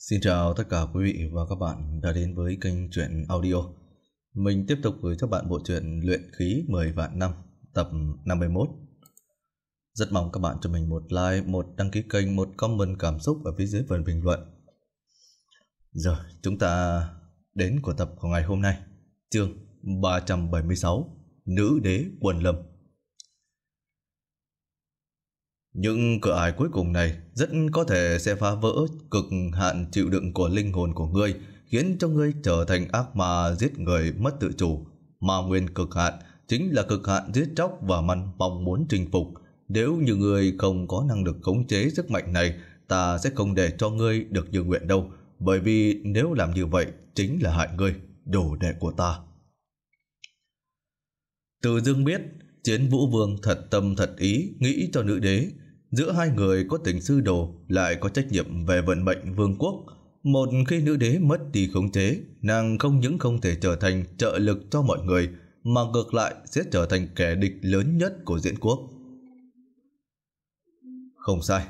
Xin chào tất cả quý vị và các bạn đã đến với kênh truyện audio. Mình tiếp tục với các bạn bộ truyện Luyện khí 10 vạn năm, tập 51. Rất mong các bạn cho mình một like, một đăng ký kênh, một comment cảm xúc ở phía dưới phần bình luận. giờ chúng ta đến của tập của ngày hôm nay, chương 376, Nữ đế quần lâm. Những cửa ải cuối cùng này rất có thể sẽ phá vỡ cực hạn chịu đựng của linh hồn của ngươi, khiến cho ngươi trở thành ác ma giết người mất tự chủ. Ma nguyên cực hạn chính là cực hạn giết chóc và măn mong muốn chinh phục. Nếu như ngươi không có năng lực khống chế sức mạnh này, ta sẽ không để cho ngươi được như nguyện đâu, bởi vì nếu làm như vậy chính là hại ngươi, đồ đệ của ta. Từ dương biết, chiến vũ vương thật tâm thật ý nghĩ cho nữ đế, Giữa hai người có tình sư đồ lại có trách nhiệm về vận mệnh vương quốc. Một khi nữ đế mất đi khống chế, nàng không những không thể trở thành trợ lực cho mọi người, mà ngược lại sẽ trở thành kẻ địch lớn nhất của diễn quốc. Không sai,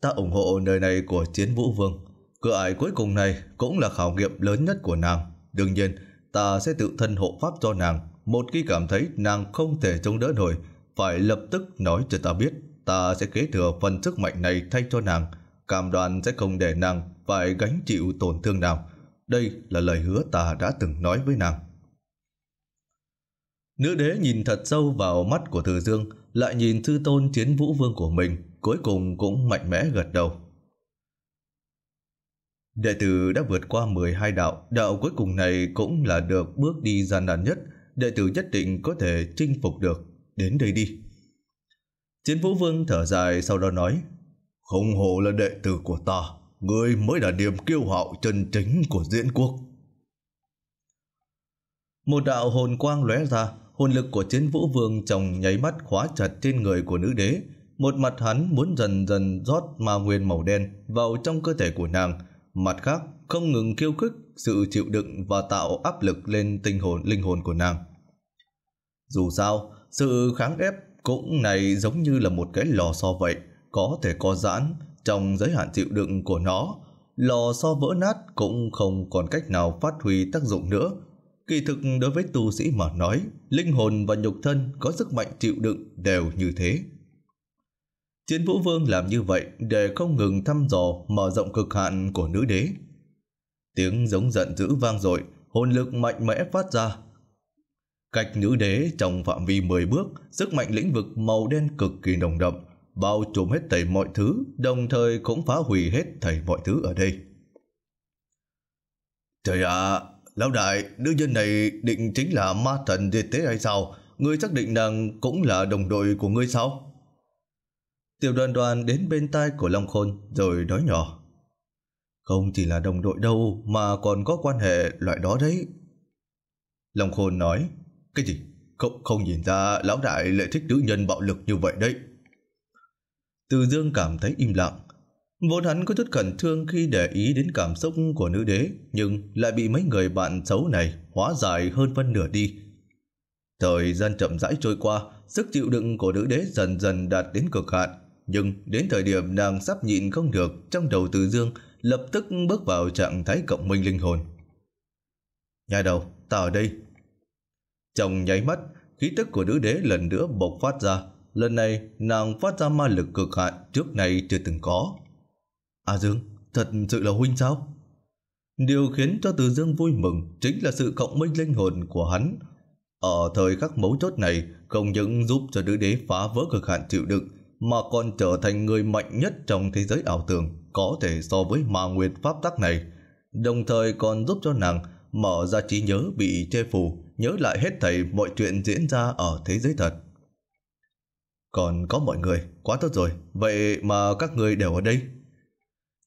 ta ủng hộ nơi này của chiến vũ vương. Cửa ải cuối cùng này cũng là khảo nghiệm lớn nhất của nàng. Đương nhiên, ta sẽ tự thân hộ pháp cho nàng. Một khi cảm thấy nàng không thể chống đỡ nổi, phải lập tức nói cho ta biết Ta sẽ kế thừa phần sức mạnh này thay cho nàng, cam đoan sẽ không để nàng phải gánh chịu tổn thương nào. Đây là lời hứa ta đã từng nói với nàng. Nữ đế nhìn thật sâu vào mắt của Từ Dương, lại nhìn thư tôn chiến vũ vương của mình, cuối cùng cũng mạnh mẽ gật đầu. Đệ tử đã vượt qua 12 đạo, đạo cuối cùng này cũng là được bước đi gian nan nhất, đệ tử nhất định có thể chinh phục được. Đến đây đi. Chiến Vũ Vương thở dài sau đó nói Không hổ là đệ tử của ta Ngươi mới là niềm kiêu hạo chân chính của diễn quốc Một đạo hồn quang lóe ra Hồn lực của chiến vũ vương chồng nháy mắt khóa chặt trên người của nữ đế Một mặt hắn muốn dần dần rót ma nguyên màu đen vào trong cơ thể của nàng Mặt khác không ngừng khiêu khích sự chịu đựng và tạo áp lực lên tinh hồn linh hồn của nàng Dù sao, sự kháng ép cũng này giống như là một cái lò xo vậy, có thể co giãn trong giới hạn chịu đựng của nó. Lò xo vỡ nát cũng không còn cách nào phát huy tác dụng nữa. Kỳ thực đối với tu sĩ mà nói, linh hồn và nhục thân có sức mạnh chịu đựng đều như thế. Chiến Vũ Vương làm như vậy để không ngừng thăm dò mở rộng cực hạn của nữ đế. Tiếng giống giận dữ vang dội, hồn lực mạnh mẽ phát ra Cách nữ đế trong phạm vi 10 bước, sức mạnh lĩnh vực màu đen cực kỳ nồng đậm, bao trùm hết thảy mọi thứ, đồng thời cũng phá hủy hết thảy mọi thứ ở đây. Trời ạ, lão đại, nữ nhân này định chính là ma thần diệt tế hay sao? người xác định nàng cũng là đồng đội của ngươi sao? Tiểu đoàn đoàn đến bên tai của Long Khôn rồi nói nhỏ. Không chỉ là đồng đội đâu mà còn có quan hệ loại đó đấy. Long Khôn nói. Cái gì? Không, không nhìn ra lão đại lại thích nữ nhân bạo lực như vậy đấy. Từ dương cảm thấy im lặng. Vốn hắn có chút cẩn thương khi để ý đến cảm xúc của nữ đế, nhưng lại bị mấy người bạn xấu này hóa giải hơn phân nửa đi. Thời gian chậm rãi trôi qua, sức chịu đựng của nữ đế dần dần đạt đến cực hạn. Nhưng đến thời điểm nàng sắp nhịn không được trong đầu từ dương, lập tức bước vào trạng thái cộng minh linh hồn. Nhà đầu, ta ở đây, trong nháy mắt, khí tức của nữ đế lần nữa bộc phát ra. Lần này, nàng phát ra ma lực cực hạn trước này chưa từng có. a Dương, thật sự là huynh sao? Điều khiến cho Từ Dương vui mừng chính là sự cộng minh linh hồn của hắn. Ở thời khắc mấu chốt này, không những giúp cho nữ đế phá vỡ cực hạn chịu đựng, mà còn trở thành người mạnh nhất trong thế giới ảo tưởng có thể so với ma nguyệt pháp tắc này, đồng thời còn giúp cho nàng mở ra trí nhớ bị che phủ, nhớ lại hết thảy mọi chuyện diễn ra ở thế giới thật. Còn có mọi người, quá tốt rồi, vậy mà các người đều ở đây.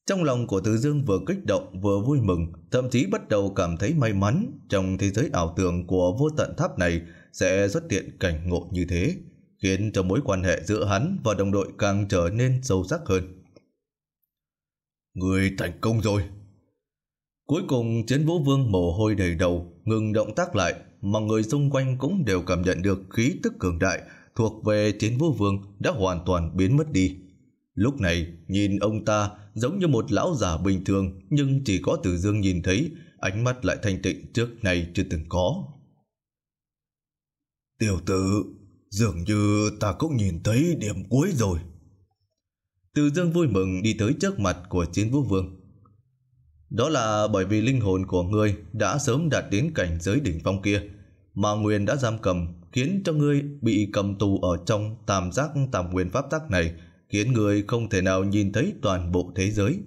Trong lòng của Từ Dương vừa kích động vừa vui mừng, thậm chí bắt đầu cảm thấy may mắn trong thế giới ảo tưởng của vô tận tháp này sẽ xuất hiện cảnh ngộ như thế, khiến cho mối quan hệ giữa hắn và đồng đội càng trở nên sâu sắc hơn. Người thành công rồi! Cuối cùng chiến vũ vương mồ hôi đầy đầu, ngừng động tác lại, mà người xung quanh cũng đều cảm nhận được khí tức cường đại thuộc về chiến vô vương đã hoàn toàn biến mất đi. Lúc này, nhìn ông ta giống như một lão già bình thường nhưng chỉ có Tử Dương nhìn thấy ánh mắt lại thanh tịnh trước nay chưa từng có. Tiểu tử, dường như ta cũng nhìn thấy điểm cuối rồi. Từ Dương vui mừng đi tới trước mặt của chiến vũ vương. Đó là bởi vì linh hồn của ngươi đã sớm đạt đến cảnh giới đỉnh phong kia, mà Nguyên đã giam cầm khiến cho ngươi bị cầm tù ở trong tam giác tam nguyên pháp tắc này, khiến ngươi không thể nào nhìn thấy toàn bộ thế giới.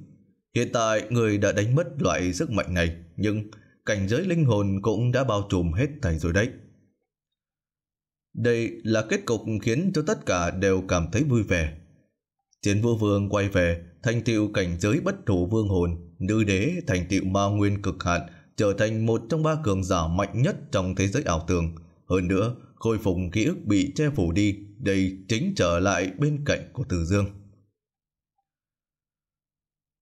Hiện tại ngươi đã đánh mất loại sức mạnh này, nhưng cảnh giới linh hồn cũng đã bao trùm hết thảy rồi đấy. Đây là kết cục khiến cho tất cả đều cảm thấy vui vẻ. Chiến vô vương quay về, thành tựu cảnh giới bất thủ vương hồn nữ đế thành tựu ma nguyên cực hạn, trở thành một trong ba cường giả mạnh nhất trong thế giới ảo tưởng. Hơn nữa, khôi phục ký ức bị che phủ đi, đây chính trở lại bên cạnh của Tử Dương.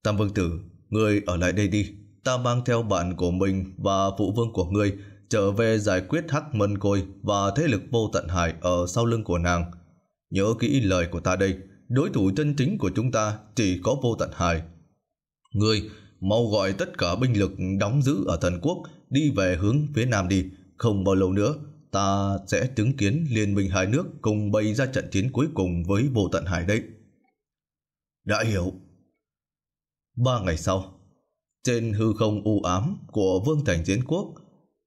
Tam Vương Tử, người ở lại đây đi. Ta mang theo bạn của mình và phụ vương của ngươi trở về giải quyết hắc mân côi và thế lực vô tận hải ở sau lưng của nàng. Nhớ kỹ lời của ta đây, đối thủ chân chính của chúng ta chỉ có vô tận hải. Ngươi mau gọi tất cả binh lực đóng giữ ở thần quốc đi về hướng phía nam đi, không bao lâu nữa ta sẽ chứng kiến liên minh hai nước cùng bày ra trận chiến cuối cùng với vô tận hải đấy. Đã hiểu. Ba ngày sau, trên hư không u ám của vương thành chiến quốc,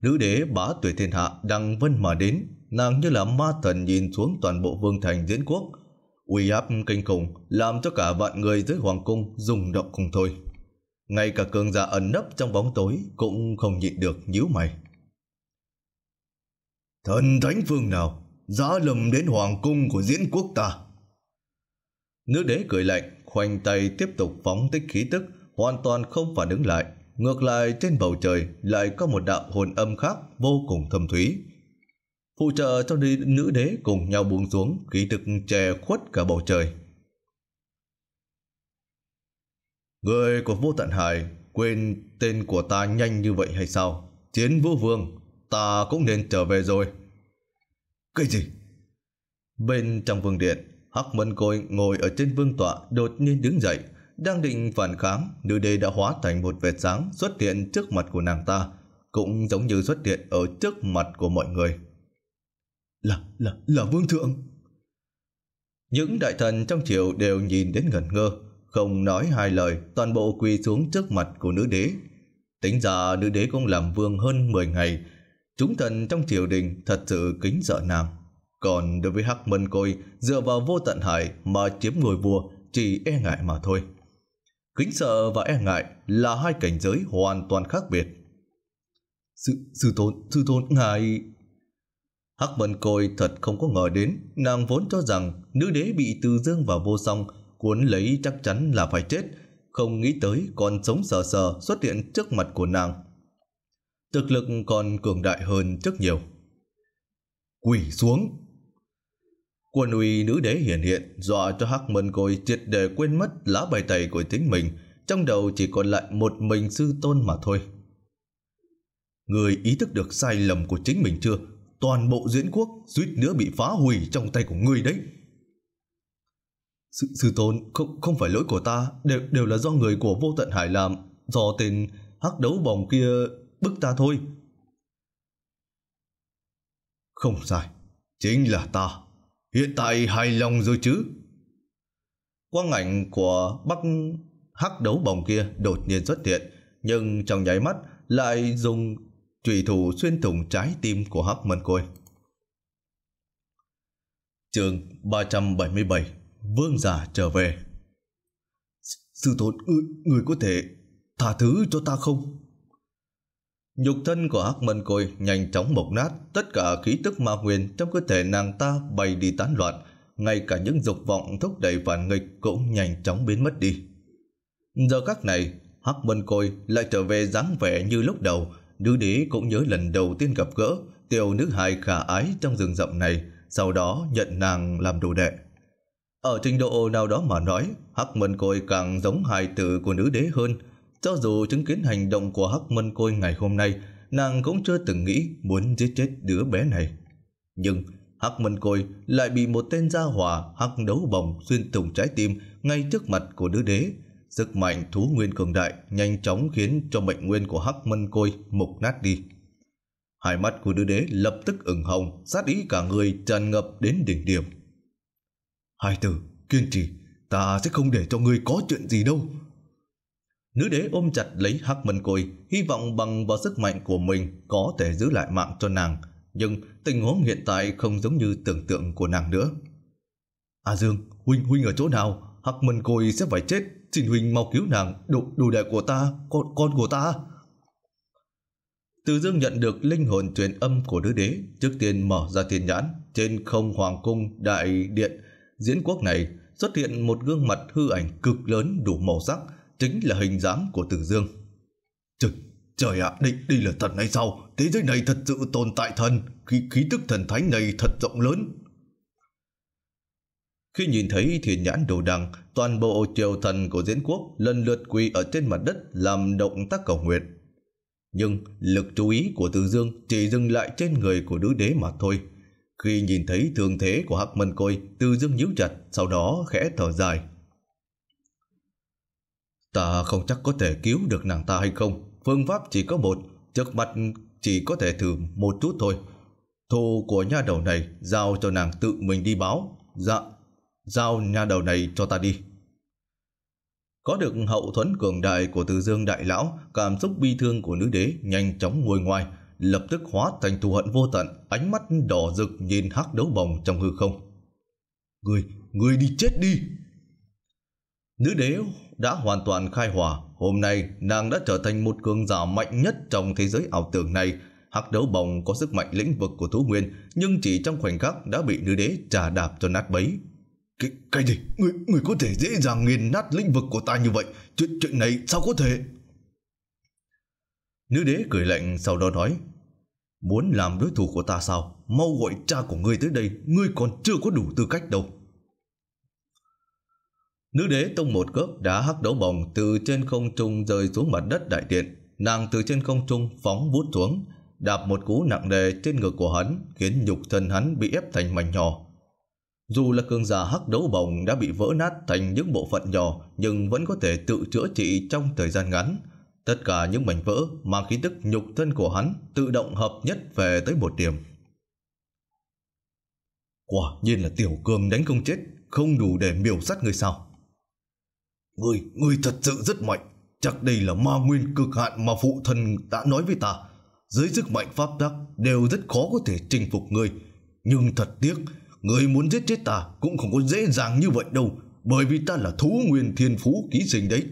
nữ đế bá tuổi thiên hạ đang vân mà đến, nàng như là ma thần nhìn xuống toàn bộ vương thành diễn quốc, uy áp kinh khủng làm cho cả vạn người dưới hoàng cung rung động cùng thôi. Ngay cả cường giả ẩn nấp trong bóng tối cũng không nhịn được nhíu mày. Thần thánh phương nào, giá lầm đến hoàng cung của diễn quốc ta. Nữ đế cười lạnh, khoanh tay tiếp tục phóng tích khí tức, hoàn toàn không phản ứng lại. Ngược lại trên bầu trời lại có một đạo hồn âm khác vô cùng thâm thúy. Phụ trợ cho nữ đế cùng nhau buông xuống khí tức che khuất cả bầu trời. Người của vô tận hải quên tên của ta nhanh như vậy hay sao? Chiến vũ vương, ta cũng nên trở về rồi. Cái gì? Bên trong vương điện, Hắc Mân Côi ngồi ở trên vương tọa đột nhiên đứng dậy, đang định phản kháng, nữ đế đã hóa thành một vệt sáng xuất hiện trước mặt của nàng ta, cũng giống như xuất hiện ở trước mặt của mọi người. Là, là, là vương thượng! Những đại thần trong triều đều nhìn đến ngẩn ngơ, không nói hai lời, toàn bộ quỳ xuống trước mặt của nữ đế. Tính ra nữ đế cũng làm vương hơn mười ngày. Chúng thần trong triều đình thật sự kính sợ nàng. Còn đối với Hắc Mân Côi, dựa vào vô tận hải mà chiếm ngôi vua chỉ e ngại mà thôi. Kính sợ và e ngại là hai cảnh giới hoàn toàn khác biệt. Sư, sư tôn, sư tôn, ngài... Hắc Mân Côi thật không có ngờ đến, nàng vốn cho rằng nữ đế bị Từ Dương và Vô Song cuốn lấy chắc chắn là phải chết, không nghĩ tới còn sống sờ sờ xuất hiện trước mặt của nàng. Thực lực còn cường đại hơn rất nhiều. Quỷ xuống! Quân uy nữ đế hiện hiện, dọa cho Hắc Mân Côi triệt để quên mất lá bài tẩy của tính mình, trong đầu chỉ còn lại một mình sư tôn mà thôi. Người ý thức được sai lầm của chính mình chưa? Toàn bộ diễn quốc suýt nữa bị phá hủy trong tay của người đấy sự sư tôn, không, không phải lỗi của ta, đều, đều là do người của vô tận hải làm, do tên hắc đấu bồng kia bức ta thôi. Không sai, chính là ta. Hiện tại hài lòng rồi chứ. Quang ảnh của bắc hắc đấu bồng kia đột nhiên xuất hiện, nhưng trong nháy mắt lại dùng trùy thủ xuyên thủng trái tim của hắc mân côi. Trường 377 vương giả trở về. Sư tôn người, ừ, người có thể thả thứ cho ta không? Nhục thân của Hắc Mân Côi nhanh chóng mộc nát, tất cả khí tức ma huyền trong cơ thể nàng ta bay đi tán loạn, ngay cả những dục vọng thúc đẩy phản nghịch cũng nhanh chóng biến mất đi. Giờ khắc này, Hắc Mân Côi lại trở về dáng vẻ như lúc đầu, nữ đế cũng nhớ lần đầu tiên gặp gỡ tiểu nữ hài khả ái trong rừng rậm này, sau đó nhận nàng làm đồ đệ. Ở trình độ nào đó mà nói, Hắc Mân Côi càng giống hài tử của nữ đế hơn. Cho dù chứng kiến hành động của Hắc Mân Côi ngày hôm nay, nàng cũng chưa từng nghĩ muốn giết chết đứa bé này. Nhưng Hắc Mân Côi lại bị một tên gia hỏa hắc đấu bồng xuyên thủng trái tim ngay trước mặt của nữ đế. Sức mạnh thú nguyên cường đại nhanh chóng khiến cho mệnh nguyên của Hắc Mân Côi mục nát đi. Hai mắt của nữ đế lập tức ửng hồng, sát ý cả người tràn ngập đến đỉnh điểm. Hai tử, kiên trì, ta sẽ không để cho ngươi có chuyện gì đâu. Nữ đế ôm chặt lấy hắc mân côi, hy vọng bằng vào sức mạnh của mình có thể giữ lại mạng cho nàng. Nhưng tình huống hiện tại không giống như tưởng tượng của nàng nữa. a à Dương, Huynh Huynh ở chỗ nào? Hắc mân côi sẽ phải chết. Xin Huynh mau cứu nàng, đồ, đồ đệ của ta, con, con của ta. Từ Dương nhận được linh hồn truyền âm của nữ đế, trước tiên mở ra thiên nhãn, trên không hoàng cung đại điện Diễn quốc này xuất hiện một gương mặt hư ảnh cực lớn đủ màu sắc, chính là hình dáng của Tử Dương. Trời, trời ạ, định đây, là thần hay sao? Thế giới này thật sự tồn tại thần, khi khí tức thần thánh này thật rộng lớn. Khi nhìn thấy thiên nhãn đồ đằng, toàn bộ triều thần của diễn quốc lần lượt quỳ ở trên mặt đất làm động tác cầu nguyện. Nhưng lực chú ý của tử Dương chỉ dừng lại trên người của nữ đế mà thôi. Khi nhìn thấy thương thế của Hắc Mân Côi, Tư Dương nhíu chặt, sau đó khẽ thở dài. Ta không chắc có thể cứu được nàng ta hay không, phương pháp chỉ có một, trước mặt chỉ có thể thử một chút thôi. Thù của nha đầu này giao cho nàng tự mình đi báo. Dạ, giao nha đầu này cho ta đi. Có được hậu thuẫn cường đại của Từ Dương Đại Lão, cảm xúc bi thương của nữ đế nhanh chóng nguôi ngoài, lập tức hóa thành thù hận vô tận, ánh mắt đỏ rực nhìn hắc đấu bồng trong hư không. Người, người đi chết đi! Nữ đế đã hoàn toàn khai hỏa, hôm nay nàng đã trở thành một cường giả mạnh nhất trong thế giới ảo tưởng này. Hắc đấu bồng có sức mạnh lĩnh vực của thú nguyên, nhưng chỉ trong khoảnh khắc đã bị nữ đế trà đạp cho nát bấy. Cái, cái gì? Người, người có thể dễ dàng nghiền nát lĩnh vực của ta như vậy? Chuyện, chuyện này sao có thể? Nữ đế cười lạnh sau đó nói Muốn làm đối thủ của ta sao? Mau gọi cha của ngươi tới đây, ngươi còn chưa có đủ tư cách đâu. Nữ đế tông một cước đã hắc đấu bồng từ trên không trung rơi xuống mặt đất đại điện. Nàng từ trên không trung phóng vút xuống, đạp một cú nặng nề trên ngực của hắn, khiến nhục thân hắn bị ép thành mảnh nhỏ. Dù là cường giả hắc đấu bồng đã bị vỡ nát thành những bộ phận nhỏ, nhưng vẫn có thể tự chữa trị trong thời gian ngắn. Tất cả những mảnh vỡ mang khí tức nhục thân của hắn tự động hợp nhất về tới một điểm. Quả nhiên là tiểu cường đánh không chết, không đủ để miểu sát người sao. Người, người thật sự rất mạnh, chắc đây là ma nguyên cực hạn mà phụ thân đã nói với ta. Dưới sức mạnh pháp tắc đều rất khó có thể chinh phục người. Nhưng thật tiếc, người muốn giết chết ta cũng không có dễ dàng như vậy đâu, bởi vì ta là thú nguyên thiên phú ký sinh đấy.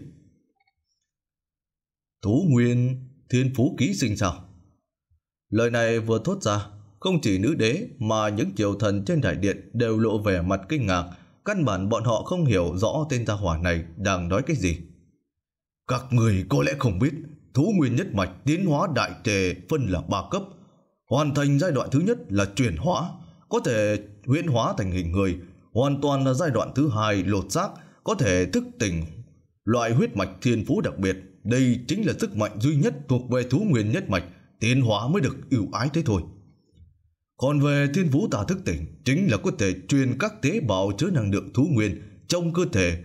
Thú Nguyên, thiên phú ký sinh sao? Lời này vừa thốt ra, không chỉ nữ đế mà những triều thần trên đại điện đều lộ vẻ mặt kinh ngạc, căn bản bọn họ không hiểu rõ tên gia hỏa này đang nói cái gì. Các người có lẽ không biết, thú nguyên nhất mạch tiến hóa đại tề phân là ba cấp. Hoàn thành giai đoạn thứ nhất là chuyển hóa, có thể huyễn hóa thành hình người, hoàn toàn là giai đoạn thứ hai lột xác, có thể thức tỉnh loại huyết mạch thiên phú đặc biệt đây chính là sức mạnh duy nhất thuộc về thú nguyên nhất mạch, tiến hóa mới được ưu ái thế thôi. Còn về thiên vũ tà thức tỉnh, chính là có thể truyền các tế bào chứa năng lượng thú nguyên trong cơ thể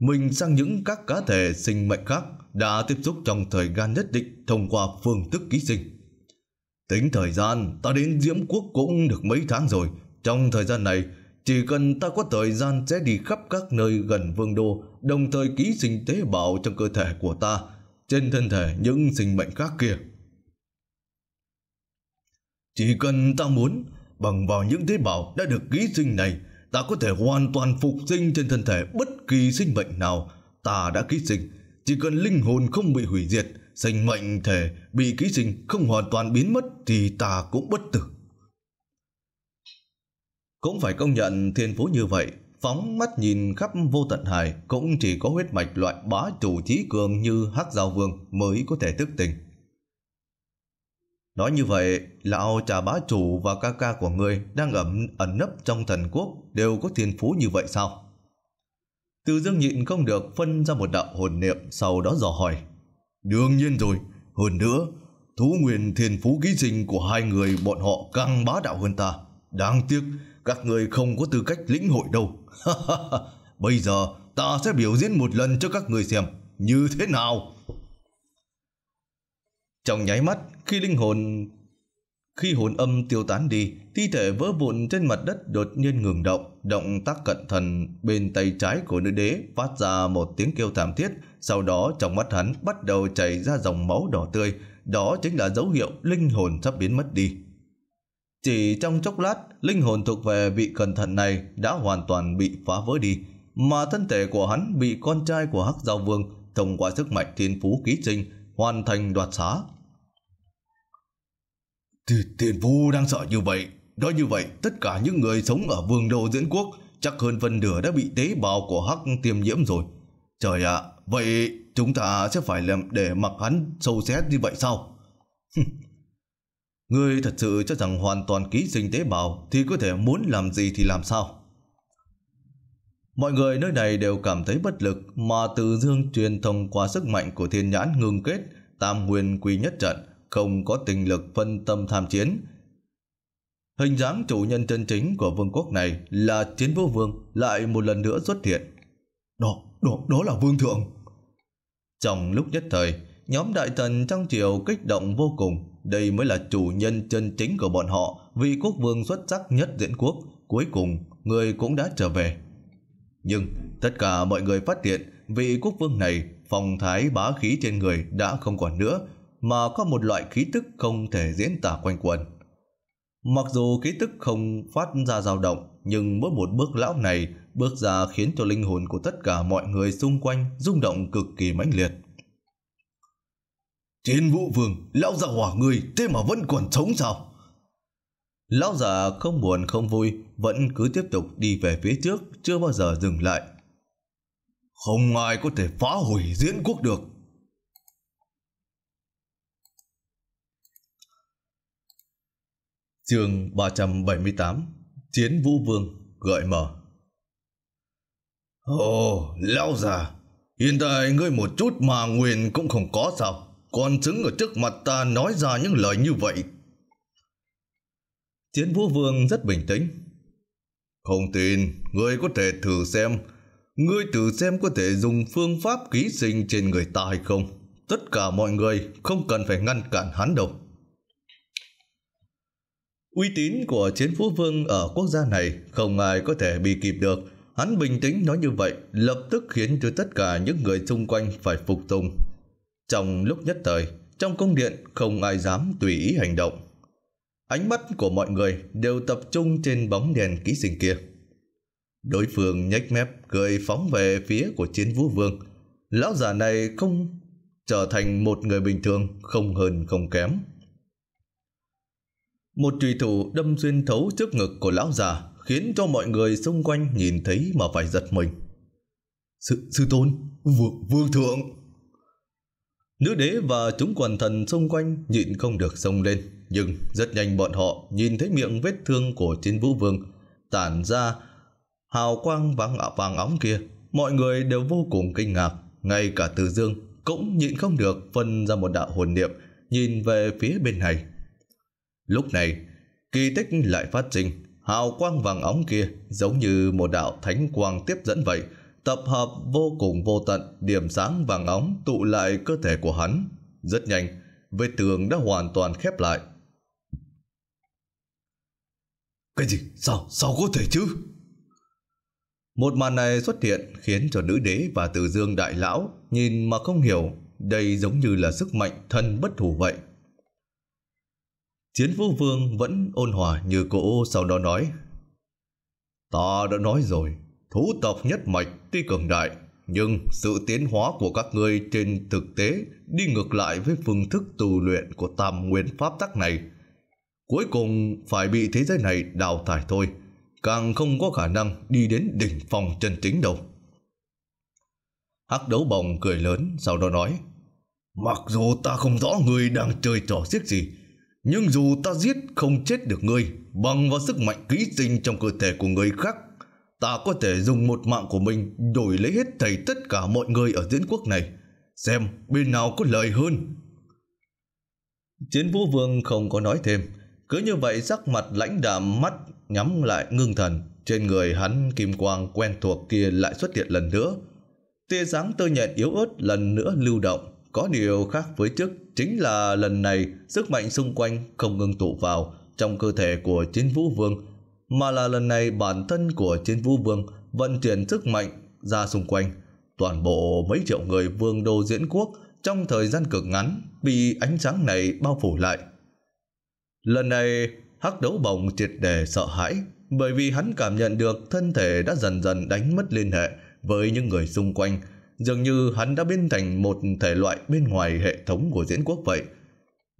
mình sang những các cá thể sinh mệnh khác đã tiếp xúc trong thời gian nhất định thông qua phương thức ký sinh. Tính thời gian, ta đến Diễm Quốc cũng được mấy tháng rồi. Trong thời gian này, chỉ cần ta có thời gian sẽ đi khắp các nơi gần vương đô, đồng thời ký sinh tế bào trong cơ thể của ta, trên thân thể những sinh mệnh khác kia. Chỉ cần ta muốn, bằng vào những tế bào đã được ký sinh này, ta có thể hoàn toàn phục sinh trên thân thể bất kỳ sinh mệnh nào ta đã ký sinh. Chỉ cần linh hồn không bị hủy diệt, sinh mệnh thể bị ký sinh không hoàn toàn biến mất thì ta cũng bất tử. Cũng phải công nhận thiên phú như vậy, phóng mắt nhìn khắp vô tận hải cũng chỉ có huyết mạch loại bá chủ trí cường như hắc giao vương mới có thể thức tình Nói như vậy, lão trà bá chủ và ca ca của ngươi đang ẩn ẩn nấp trong thần quốc đều có thiên phú như vậy sao? Từ dương nhịn không được phân ra một đạo hồn niệm sau đó dò hỏi. Đương nhiên rồi, hơn nữa, thú nguyên thiên phú ký sinh của hai người bọn họ càng bá đạo hơn ta. Đáng tiếc, các người không có tư cách lĩnh hội đâu. Bây giờ ta sẽ biểu diễn một lần cho các người xem như thế nào. Trong nháy mắt, khi linh hồn khi hồn âm tiêu tán đi, thi thể vỡ vụn trên mặt đất đột nhiên ngừng động, động tác cẩn thận bên tay trái của nữ đế phát ra một tiếng kêu thảm thiết, sau đó trong mắt hắn bắt đầu chảy ra dòng máu đỏ tươi, đó chính là dấu hiệu linh hồn sắp biến mất đi. Chỉ trong chốc lát, linh hồn thuộc về vị cẩn thận này đã hoàn toàn bị phá vỡ đi, mà thân thể của hắn bị con trai của Hắc Giao Vương thông qua sức mạnh thiên phú ký sinh hoàn thành đoạt xá. Thì thiên phú đang sợ như vậy, nói như vậy tất cả những người sống ở vương đô diễn quốc chắc hơn phần nửa đã bị tế bào của Hắc tiêm nhiễm rồi. Trời ạ, vậy chúng ta sẽ phải làm để mặc hắn sâu xét như vậy sao? Ngươi thật sự cho rằng hoàn toàn ký sinh tế bào thì có thể muốn làm gì thì làm sao? Mọi người nơi này đều cảm thấy bất lực mà từ dương truyền thông qua sức mạnh của thiên nhãn ngừng kết, tam nguyên quy nhất trận, không có tình lực phân tâm tham chiến. Hình dáng chủ nhân chân chính của vương quốc này là chiến vô vương lại một lần nữa xuất hiện. Đó, đó, đó là vương thượng. Trong lúc nhất thời, Nhóm đại thần trong triều kích động vô cùng, đây mới là chủ nhân chân chính của bọn họ, vì quốc vương xuất sắc nhất diễn quốc, cuối cùng người cũng đã trở về. Nhưng tất cả mọi người phát hiện vị quốc vương này phong thái bá khí trên người đã không còn nữa, mà có một loại khí tức không thể diễn tả quanh quần. Mặc dù khí tức không phát ra dao động, nhưng mỗi một bước lão này bước ra khiến cho linh hồn của tất cả mọi người xung quanh rung động cực kỳ mãnh liệt. Chiến vũ vương, lão già hỏa người thế mà vẫn còn sống sao? Lão già không buồn không vui, vẫn cứ tiếp tục đi về phía trước, chưa bao giờ dừng lại. Không ai có thể phá hủy diễn quốc được. Trường 378 Chiến Vũ Vương gợi mở Ồ, lão già, hiện tại ngươi một chút mà nguyền cũng không có sao? con chứng ở trước mặt ta nói ra những lời như vậy. Chiến vũ vương rất bình tĩnh. Không tin, ngươi có thể thử xem. Ngươi thử xem có thể dùng phương pháp ký sinh trên người ta hay không. Tất cả mọi người không cần phải ngăn cản hắn đâu. Uy tín của chiến vũ vương ở quốc gia này không ai có thể bị kịp được. Hắn bình tĩnh nói như vậy lập tức khiến cho tất cả những người xung quanh phải phục tùng trong lúc nhất thời, trong cung điện không ai dám tùy ý hành động. Ánh mắt của mọi người đều tập trung trên bóng đèn ký sinh kia. Đối phương nhếch mép cười phóng về phía của chiến vũ vương. Lão già này không trở thành một người bình thường không hơn không kém. Một tùy thủ đâm xuyên thấu trước ngực của lão già khiến cho mọi người xung quanh nhìn thấy mà phải giật mình. Sư, sư tôn, vương, vương thượng. Nữ đế và chúng quần thần xung quanh nhịn không được sông lên, nhưng rất nhanh bọn họ nhìn thấy miệng vết thương của chiến vũ vương, tản ra hào quang vàng ảo vàng óng kia. Mọi người đều vô cùng kinh ngạc, ngay cả từ dương cũng nhịn không được phân ra một đạo hồn niệm nhìn về phía bên này. Lúc này, kỳ tích lại phát sinh, hào quang vàng óng kia giống như một đạo thánh quang tiếp dẫn vậy, tập hợp vô cùng vô tận, điểm sáng vàng óng tụ lại cơ thể của hắn. Rất nhanh, vết tường đã hoàn toàn khép lại. Cái gì? Sao? Sao có thể chứ? Một màn này xuất hiện khiến cho nữ đế và từ dương đại lão nhìn mà không hiểu đây giống như là sức mạnh thân bất thủ vậy. Chiến vũ vương vẫn ôn hòa như cỗ sau đó nói Ta đã nói rồi Thú tộc nhất mạch tuy cường đại, nhưng sự tiến hóa của các ngươi trên thực tế đi ngược lại với phương thức tu luyện của tam nguyên pháp tắc này. Cuối cùng phải bị thế giới này đào thải thôi, càng không có khả năng đi đến đỉnh phòng chân chính đâu. Hắc đấu bồng cười lớn sau đó nói Mặc dù ta không rõ ngươi đang chơi trò giết gì Nhưng dù ta giết không chết được ngươi Bằng vào sức mạnh ký sinh trong cơ thể của người khác ta có thể dùng một mạng của mình đổi lấy hết thầy tất cả mọi người ở diễn quốc này, xem bên nào có lợi hơn. Chiến vũ vương không có nói thêm, cứ như vậy sắc mặt lãnh đạm mắt nhắm lại ngưng thần, trên người hắn kim quang quen thuộc kia lại xuất hiện lần nữa. Tia sáng tơ nhện yếu ớt lần nữa lưu động, có điều khác với trước chính là lần này sức mạnh xung quanh không ngừng tụ vào trong cơ thể của chiến vũ vương mà là lần này bản thân của chiến vũ vương vận chuyển sức mạnh ra xung quanh. Toàn bộ mấy triệu người vương đô diễn quốc trong thời gian cực ngắn bị ánh sáng này bao phủ lại. Lần này, hắc đấu bồng triệt đề sợ hãi bởi vì hắn cảm nhận được thân thể đã dần dần đánh mất liên hệ với những người xung quanh, dường như hắn đã biến thành một thể loại bên ngoài hệ thống của diễn quốc vậy.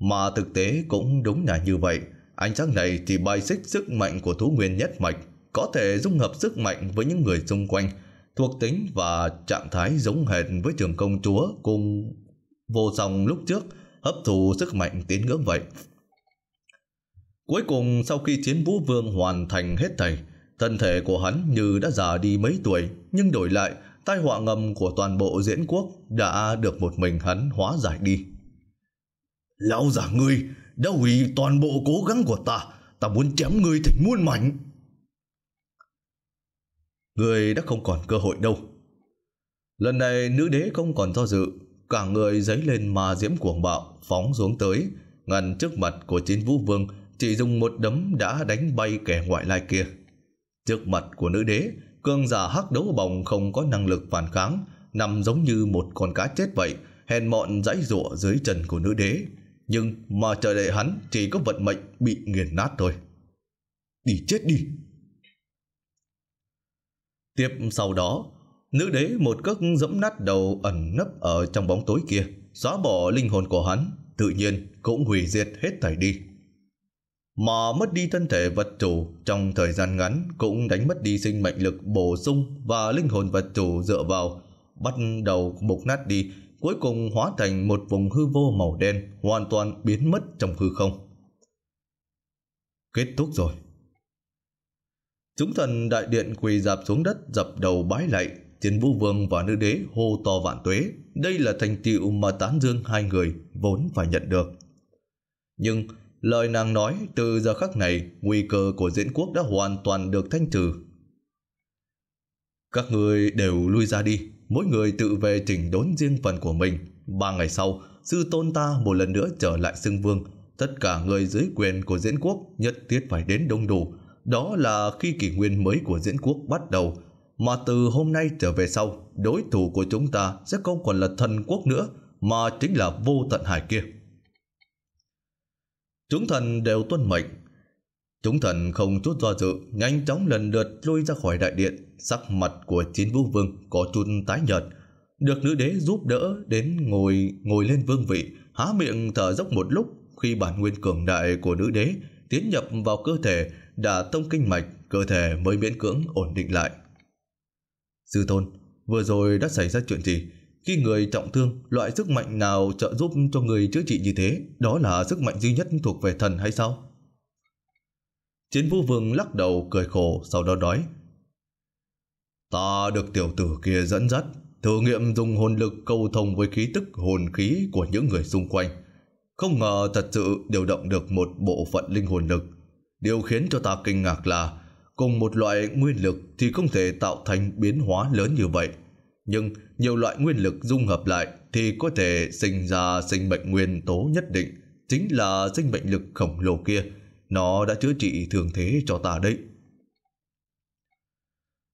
Mà thực tế cũng đúng là như vậy. Ánh sáng này thì bài xích sức mạnh của thú nguyên nhất mạch, có thể dung hợp sức mạnh với những người xung quanh, thuộc tính và trạng thái giống hệt với trường công chúa cùng vô song lúc trước hấp thụ sức mạnh tiến ngưỡng vậy. Cuối cùng sau khi chiến vũ vương hoàn thành hết thầy thân thể của hắn như đã già đi mấy tuổi nhưng đổi lại tai họa ngầm của toàn bộ diễn quốc đã được một mình hắn hóa giải đi. Lão già ngươi, đã hủy toàn bộ cố gắng của ta, ta muốn chém ngươi thành muôn mảnh. Người đã không còn cơ hội đâu. Lần này nữ đế không còn do dự, cả người giấy lên mà diễm cuồng bạo, phóng xuống tới, ngăn trước mặt của chiến vũ vương, chỉ dùng một đấm đã đánh bay kẻ ngoại lai kia. Trước mặt của nữ đế, cương giả hắc đấu bồng không có năng lực phản kháng, nằm giống như một con cá chết vậy, hèn mọn dãy rụa dưới chân của nữ đế. Nhưng mà chờ đợi hắn chỉ có vận mệnh bị nghiền nát thôi. Đi chết đi! Tiếp sau đó, nữ đế một cước dẫm nát đầu ẩn nấp ở trong bóng tối kia, xóa bỏ linh hồn của hắn, tự nhiên cũng hủy diệt hết thảy đi. Mà mất đi thân thể vật chủ trong thời gian ngắn cũng đánh mất đi sinh mệnh lực bổ sung và linh hồn vật chủ dựa vào, bắt đầu mục nát đi cuối cùng hóa thành một vùng hư vô màu đen hoàn toàn biến mất trong hư không. Kết thúc rồi. Chúng thần đại điện quỳ dạp xuống đất dập đầu bái lạy, chiến vũ vương và nữ đế hô to vạn tuế. Đây là thành tựu mà tán dương hai người vốn phải nhận được. Nhưng lời nàng nói từ giờ khắc này nguy cơ của diễn quốc đã hoàn toàn được thanh trừ. Các người đều lui ra đi, mỗi người tự về chỉnh đốn riêng phần của mình. Ba ngày sau, sư tôn ta một lần nữa trở lại xưng vương. Tất cả người dưới quyền của diễn quốc nhất thiết phải đến đông đủ. Đó là khi kỷ nguyên mới của diễn quốc bắt đầu. Mà từ hôm nay trở về sau, đối thủ của chúng ta sẽ không còn là thần quốc nữa, mà chính là vô tận hải kia. Chúng thần đều tuân mệnh. Chúng thần không chút do dự, nhanh chóng lần lượt lui ra khỏi đại điện, sắc mặt của chiến vũ vương có chút tái nhợt. Được nữ đế giúp đỡ đến ngồi ngồi lên vương vị, há miệng thở dốc một lúc khi bản nguyên cường đại của nữ đế tiến nhập vào cơ thể đã thông kinh mạch, cơ thể mới miễn cưỡng ổn định lại. Sư tôn, vừa rồi đã xảy ra chuyện gì? Khi người trọng thương, loại sức mạnh nào trợ giúp cho người chữa trị như thế? Đó là sức mạnh duy nhất thuộc về thần hay sao? Chiến vũ vương lắc đầu cười khổ sau đó nói Ta được tiểu tử kia dẫn dắt, thử nghiệm dùng hồn lực câu thông với khí tức hồn khí của những người xung quanh. Không ngờ thật sự điều động được một bộ phận linh hồn lực. Điều khiến cho ta kinh ngạc là cùng một loại nguyên lực thì không thể tạo thành biến hóa lớn như vậy. Nhưng nhiều loại nguyên lực dung hợp lại thì có thể sinh ra sinh bệnh nguyên tố nhất định, chính là sinh bệnh lực khổng lồ kia. Nó đã chữa trị thường thế cho ta đấy.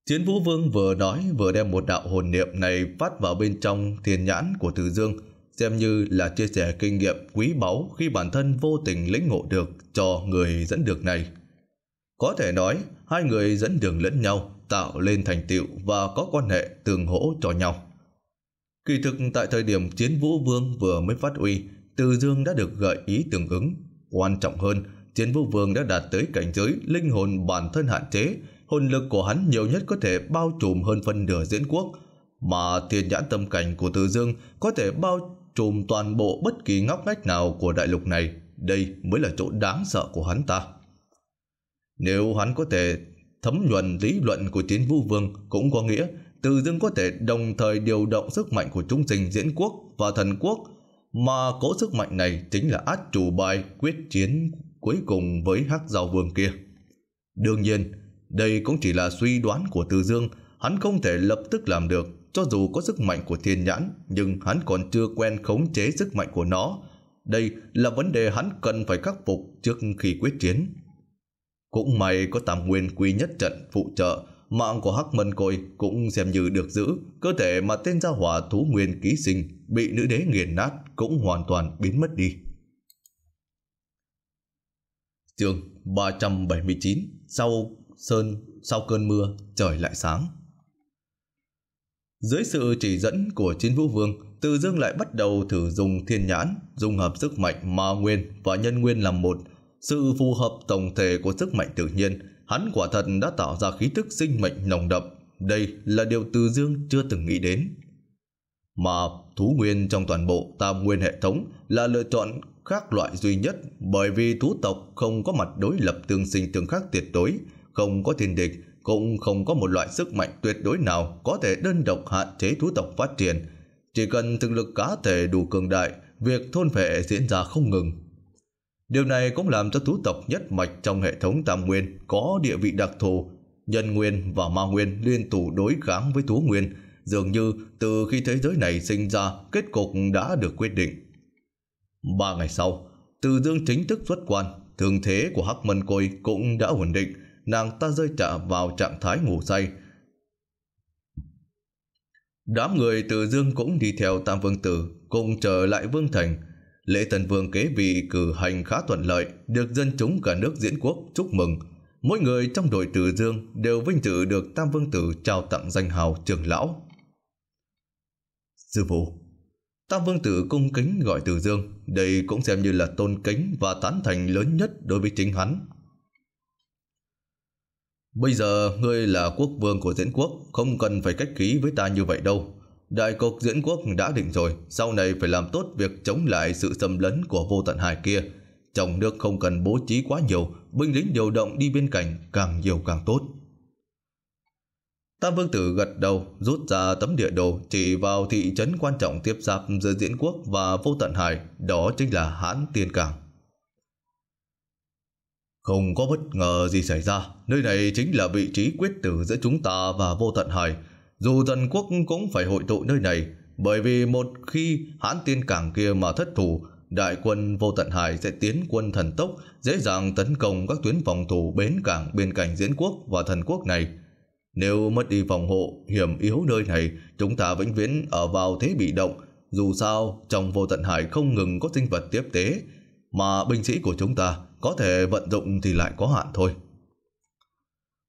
Chiến Vũ Vương vừa nói vừa đem một đạo hồn niệm này phát vào bên trong thiên nhãn của Từ Dương, xem như là chia sẻ kinh nghiệm quý báu khi bản thân vô tình lĩnh ngộ được cho người dẫn đường này. Có thể nói, hai người dẫn đường lẫn nhau, tạo lên thành tựu và có quan hệ tương hỗ cho nhau. Kỳ thực tại thời điểm Chiến Vũ Vương vừa mới phát uy, Từ Dương đã được gợi ý tương ứng. Quan trọng hơn, Chiến Vũ Vương đã đạt tới cảnh giới linh hồn bản thân hạn chế, hồn lực của hắn nhiều nhất có thể bao trùm hơn phân nửa diễn quốc, mà thiên nhãn tâm cảnh của Từ Dương có thể bao trùm toàn bộ bất kỳ ngóc ngách nào của đại lục này. Đây mới là chỗ đáng sợ của hắn ta. Nếu hắn có thể thấm nhuần lý luận của tiến vũ vương cũng có nghĩa Từ Dương có thể đồng thời điều động sức mạnh của chúng sinh diễn quốc và thần quốc mà cỗ sức mạnh này chính là át chủ bài quyết chiến cuối cùng với hắc giao vương kia. Đương nhiên, đây cũng chỉ là suy đoán của Từ Dương, hắn không thể lập tức làm được, cho dù có sức mạnh của thiên nhãn, nhưng hắn còn chưa quen khống chế sức mạnh của nó. Đây là vấn đề hắn cần phải khắc phục trước khi quyết chiến. Cũng may có tam nguyên quý nhất trận phụ trợ, mạng của Hắc Mân Côi cũng xem như được giữ, cơ thể mà tên gia hỏa thú nguyên ký sinh bị nữ đế nghiền nát cũng hoàn toàn biến mất đi. Chương 379 Sau sơn sau cơn mưa trời lại sáng. Dưới sự chỉ dẫn của chiến vũ vương, Từ Dương lại bắt đầu thử dùng thiên nhãn, dung hợp sức mạnh ma nguyên và nhân nguyên làm một. Sự phù hợp tổng thể của sức mạnh tự nhiên, hắn quả thật đã tạo ra khí tức sinh mệnh nồng đậm. Đây là điều Từ Dương chưa từng nghĩ đến. Mà thú nguyên trong toàn bộ tam nguyên hệ thống là lựa chọn khác loại duy nhất bởi vì thú tộc không có mặt đối lập tương sinh tương khắc tuyệt đối, không có thiên địch, cũng không có một loại sức mạnh tuyệt đối nào có thể đơn độc hạn chế thú tộc phát triển. Chỉ cần thực lực cá thể đủ cường đại, việc thôn phệ diễn ra không ngừng. Điều này cũng làm cho thú tộc nhất mạch trong hệ thống tam nguyên có địa vị đặc thù, nhân nguyên và ma nguyên liên tụ đối kháng với thú nguyên, dường như từ khi thế giới này sinh ra, kết cục đã được quyết định. Ba ngày sau, Từ Dương chính thức xuất quan, thương thế của Hắc Mân Côi cũng đã ổn định, nàng ta rơi trở vào trạng thái ngủ say. Đám người từ Dương cũng đi theo Tam Vương Tử, cùng trở lại Vương Thành. Lễ Tần Vương kế vị cử hành khá thuận lợi, được dân chúng cả nước diễn quốc chúc mừng. Mỗi người trong đội Từ Dương đều vinh dự được Tam Vương Tử trao tặng danh hào trường lão. Sư phụ Tam Vương Tử cung kính gọi Từ Dương, đây cũng xem như là tôn kính và tán thành lớn nhất đối với chính hắn. Bây giờ ngươi là quốc vương của diễn quốc, không cần phải cách khí với ta như vậy đâu. Đại cục diễn quốc đã định rồi, sau này phải làm tốt việc chống lại sự xâm lấn của vô tận hải kia. Trong nước không cần bố trí quá nhiều, binh lính điều động đi bên cạnh càng nhiều càng tốt. Tam Vương Tử gật đầu, rút ra tấm địa đồ chỉ vào thị trấn quan trọng tiếp giáp giữa diễn quốc và vô tận hải, đó chính là Hãn Tiên Cảng. Không có bất ngờ gì xảy ra, nơi này chính là vị trí quyết tử giữa chúng ta và vô tận hải. Dù thần quốc cũng phải hội tụ nơi này, bởi vì một khi hãn tiên cảng kia mà thất thủ, đại quân vô tận hải sẽ tiến quân thần tốc, dễ dàng tấn công các tuyến phòng thủ bến cảng bên cạnh diễn quốc và thần quốc này. Nếu mất đi phòng hộ, hiểm yếu nơi này, chúng ta vĩnh viễn ở vào thế bị động. Dù sao, trong vô tận hải không ngừng có sinh vật tiếp tế, mà binh sĩ của chúng ta có thể vận dụng thì lại có hạn thôi.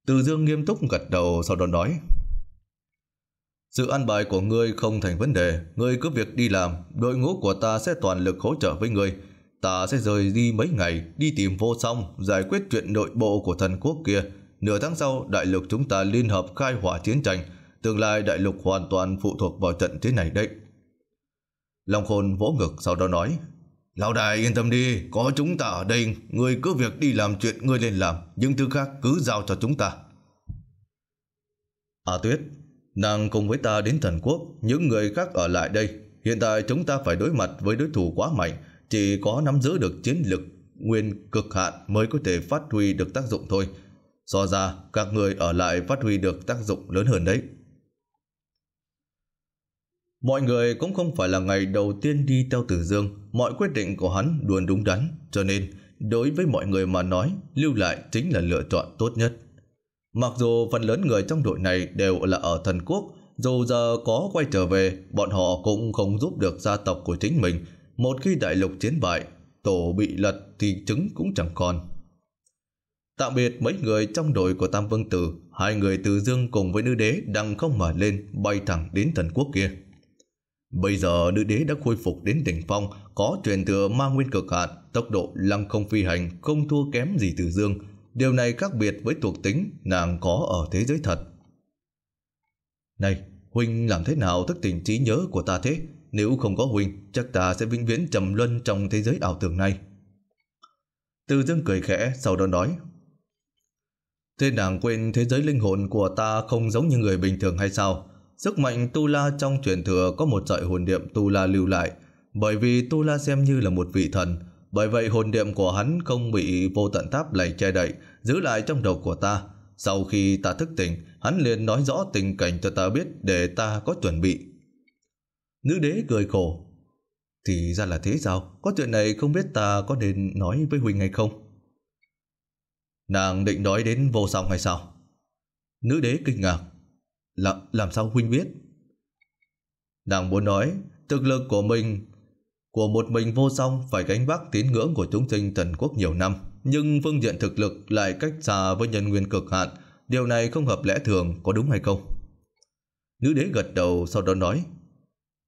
Từ dương nghiêm túc gật đầu sau đó nói. Sự ăn bài của ngươi không thành vấn đề, ngươi cứ việc đi làm, đội ngũ của ta sẽ toàn lực hỗ trợ với ngươi. Ta sẽ rời đi mấy ngày, đi tìm vô song, giải quyết chuyện nội bộ của thần quốc kia. Nửa tháng sau, đại lục chúng ta liên hợp khai hỏa chiến tranh, tương lai đại lục hoàn toàn phụ thuộc vào trận thế này đấy. Long Khôn vỗ ngực sau đó nói, Lão đại yên tâm đi, có chúng ta ở đây, người cứ việc đi làm chuyện ngươi nên làm, những thứ khác cứ giao cho chúng ta. a Tuyết, nàng cùng với ta đến thần quốc, những người khác ở lại đây. Hiện tại chúng ta phải đối mặt với đối thủ quá mạnh, chỉ có nắm giữ được chiến lực nguyên cực hạn mới có thể phát huy được tác dụng thôi. do ra, các người ở lại phát huy được tác dụng lớn hơn đấy. Mọi người cũng không phải là ngày đầu tiên đi theo Tử Dương, mọi quyết định của hắn luôn đúng đắn, cho nên đối với mọi người mà nói, lưu lại chính là lựa chọn tốt nhất. Mặc dù phần lớn người trong đội này đều là ở thần quốc, dù giờ có quay trở về, bọn họ cũng không giúp được gia tộc của chính mình. Một khi đại lục chiến bại, tổ bị lật thì trứng cũng chẳng còn. Tạm biệt mấy người trong đội của Tam Vương Tử, hai người từ dương cùng với nữ đế đang không mở lên bay thẳng đến thần quốc kia. Bây giờ nữ đế đã khôi phục đến đỉnh phong, có truyền thừa ma nguyên cực hạn, tốc độ lăng không phi hành không thua kém gì từ dương. Điều này khác biệt với thuộc tính nàng có ở thế giới thật. Này, Huynh làm thế nào thức tỉnh trí nhớ của ta thế? Nếu không có Huynh, chắc ta sẽ vĩnh viễn trầm luân trong thế giới ảo tưởng này. Từ dương cười khẽ, sau đó nói. Thế nàng quên thế giới linh hồn của ta không giống như người bình thường hay sao? Sức mạnh Tu La trong truyền thừa có một sợi hồn niệm Tu La lưu lại, bởi vì Tu La xem như là một vị thần, bởi vậy hồn niệm của hắn không bị vô tận tháp lầy che đậy, giữ lại trong đầu của ta. Sau khi ta thức tỉnh, hắn liền nói rõ tình cảnh cho ta biết để ta có chuẩn bị. Nữ đế cười khổ. Thì ra là thế sao? Có chuyện này không biết ta có nên nói với Huỳnh hay không? Nàng định nói đến vô song hay sao? Nữ đế kinh ngạc. Làm, làm sao huynh biết? Nàng muốn nói, thực lực của mình, của một mình vô song phải gánh vác tín ngưỡng của chúng sinh thần quốc nhiều năm. Nhưng phương diện thực lực lại cách xa với nhân nguyên cực hạn. Điều này không hợp lẽ thường, có đúng hay không? Nữ đế gật đầu sau đó nói,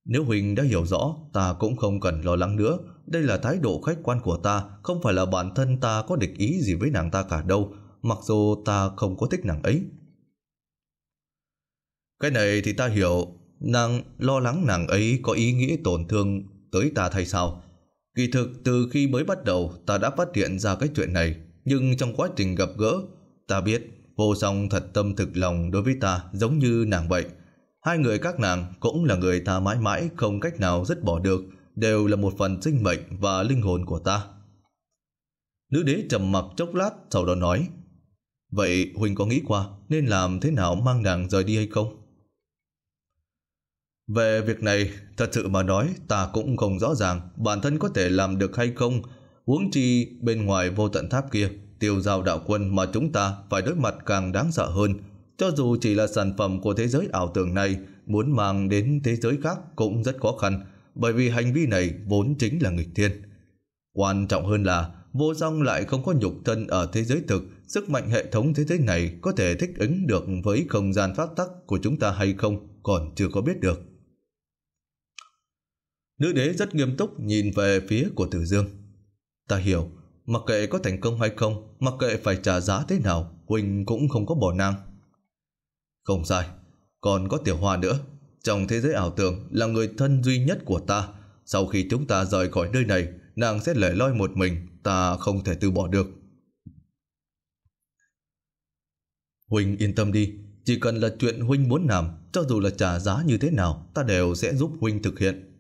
nếu huynh đã hiểu rõ, ta cũng không cần lo lắng nữa. Đây là thái độ khách quan của ta, không phải là bản thân ta có địch ý gì với nàng ta cả đâu, mặc dù ta không có thích nàng ấy. Cái này thì ta hiểu, nàng lo lắng nàng ấy có ý nghĩa tổn thương tới ta thay sao. Kỳ thực từ khi mới bắt đầu ta đã phát hiện ra cái chuyện này, nhưng trong quá trình gặp gỡ, ta biết vô song thật tâm thực lòng đối với ta giống như nàng vậy. Hai người các nàng cũng là người ta mãi mãi không cách nào dứt bỏ được, đều là một phần sinh mệnh và linh hồn của ta. Nữ đế trầm mặc chốc lát sau đó nói Vậy Huỳnh có nghĩ qua nên làm thế nào mang nàng rời đi hay không? Về việc này, thật sự mà nói ta cũng không rõ ràng bản thân có thể làm được hay không. Huống chi bên ngoài vô tận tháp kia, tiêu giao đạo quân mà chúng ta phải đối mặt càng đáng sợ hơn. Cho dù chỉ là sản phẩm của thế giới ảo tưởng này, muốn mang đến thế giới khác cũng rất khó khăn, bởi vì hành vi này vốn chính là nghịch thiên. Quan trọng hơn là, vô song lại không có nhục thân ở thế giới thực, sức mạnh hệ thống thế giới này có thể thích ứng được với không gian pháp tắc của chúng ta hay không còn chưa có biết được. Nữ đế rất nghiêm túc nhìn về phía của Tử Dương. Ta hiểu, mặc kệ có thành công hay không, mặc kệ phải trả giá thế nào, Huỳnh cũng không có bỏ ngang. Không sai, còn có tiểu hoa nữa. Trong thế giới ảo tưởng là người thân duy nhất của ta. Sau khi chúng ta rời khỏi nơi này, nàng sẽ lẻ loi một mình, ta không thể từ bỏ được. Huỳnh yên tâm đi, chỉ cần là chuyện Huynh muốn làm, cho dù là trả giá như thế nào, ta đều sẽ giúp Huynh thực hiện.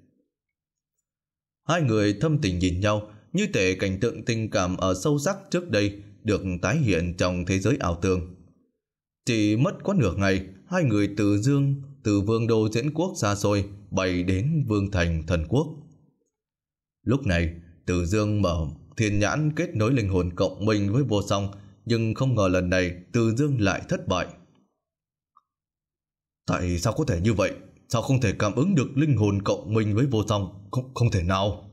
Hai người thâm tình nhìn nhau, như thể cảnh tượng tình cảm ở sâu sắc trước đây được tái hiện trong thế giới ảo tưởng. Chỉ mất có nửa ngày, hai người từ Dương, từ vương đô diễn quốc xa xôi, bay đến vương thành thần quốc. Lúc này, từ Dương mở thiên nhãn kết nối linh hồn cộng minh với vô song, nhưng không ngờ lần này từ Dương lại thất bại. Tại sao có thể như vậy? Sao không thể cảm ứng được linh hồn cộng mình với vô song? Không, không thể nào.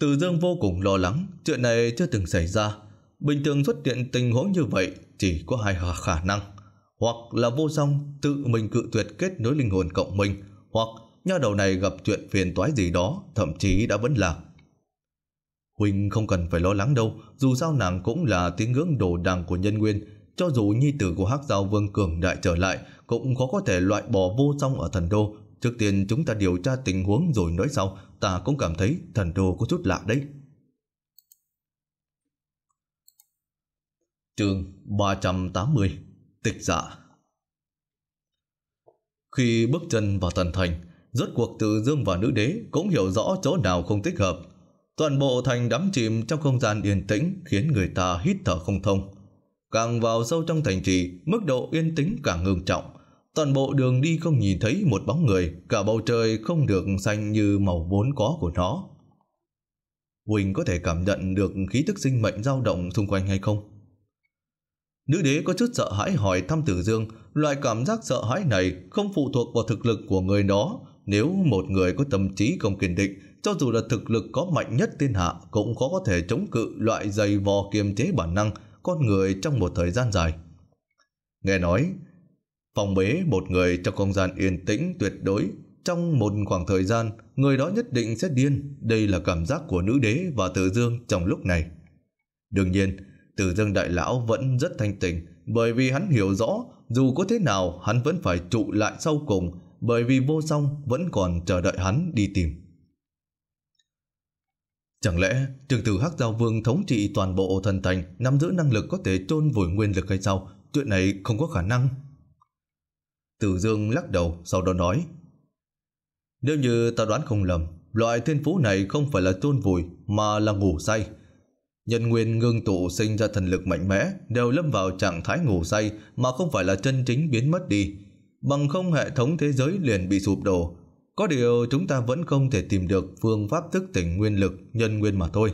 Từ dương vô cùng lo lắng, chuyện này chưa từng xảy ra. Bình thường xuất hiện tình huống như vậy chỉ có hai khả năng. Hoặc là vô song tự mình cự tuyệt kết nối linh hồn cộng mình, hoặc nha đầu này gặp chuyện phiền toái gì đó, thậm chí đã vẫn lạc. Huynh không cần phải lo lắng đâu, dù sao nàng cũng là tín ngưỡng đồ đằng của nhân nguyên, cho dù nhi tử của Hắc Giao Vương cường đại trở lại, cũng khó có thể loại bỏ vô song ở thần đô. Trước tiên chúng ta điều tra tình huống rồi nói sau, ta cũng cảm thấy thần đô có chút lạ đấy. Trường 380 Tịch dạ Khi bước chân vào thần thành, rốt cuộc từ dương và nữ đế cũng hiểu rõ chỗ nào không thích hợp. Toàn bộ thành đắm chìm trong không gian yên tĩnh khiến người ta hít thở không thông. Càng vào sâu trong thành trì, mức độ yên tĩnh càng ngưng trọng. Toàn bộ đường đi không nhìn thấy một bóng người, cả bầu trời không được xanh như màu vốn có của nó. Huỳnh có thể cảm nhận được khí tức sinh mệnh dao động xung quanh hay không? Nữ đế có chút sợ hãi hỏi thăm Tử Dương, loại cảm giác sợ hãi này không phụ thuộc vào thực lực của người đó. Nếu một người có tâm trí không kiên định, cho dù là thực lực có mạnh nhất thiên hạ cũng khó có thể chống cự loại dày vò kiềm chế bản năng con người trong một thời gian dài. Nghe nói, phòng bế một người trong không gian yên tĩnh tuyệt đối trong một khoảng thời gian, người đó nhất định sẽ điên. Đây là cảm giác của nữ đế và tử dương trong lúc này. Đương nhiên, tử dương đại lão vẫn rất thanh tịnh bởi vì hắn hiểu rõ dù có thế nào hắn vẫn phải trụ lại sau cùng bởi vì vô song vẫn còn chờ đợi hắn đi tìm. Chẳng lẽ trường tử Hắc Giao Vương thống trị toàn bộ thần thành nắm giữ năng lực có thể chôn vùi nguyên lực hay sao? Chuyện này không có khả năng. Tử Dương lắc đầu sau đó nói Nếu như ta đoán không lầm Loại thiên phú này không phải là chôn vùi mà là ngủ say. Nhân nguyên ngưng tụ sinh ra thần lực mạnh mẽ đều lâm vào trạng thái ngủ say mà không phải là chân chính biến mất đi. Bằng không hệ thống thế giới liền bị sụp đổ, có điều chúng ta vẫn không thể tìm được phương pháp thức tỉnh nguyên lực nhân nguyên mà thôi.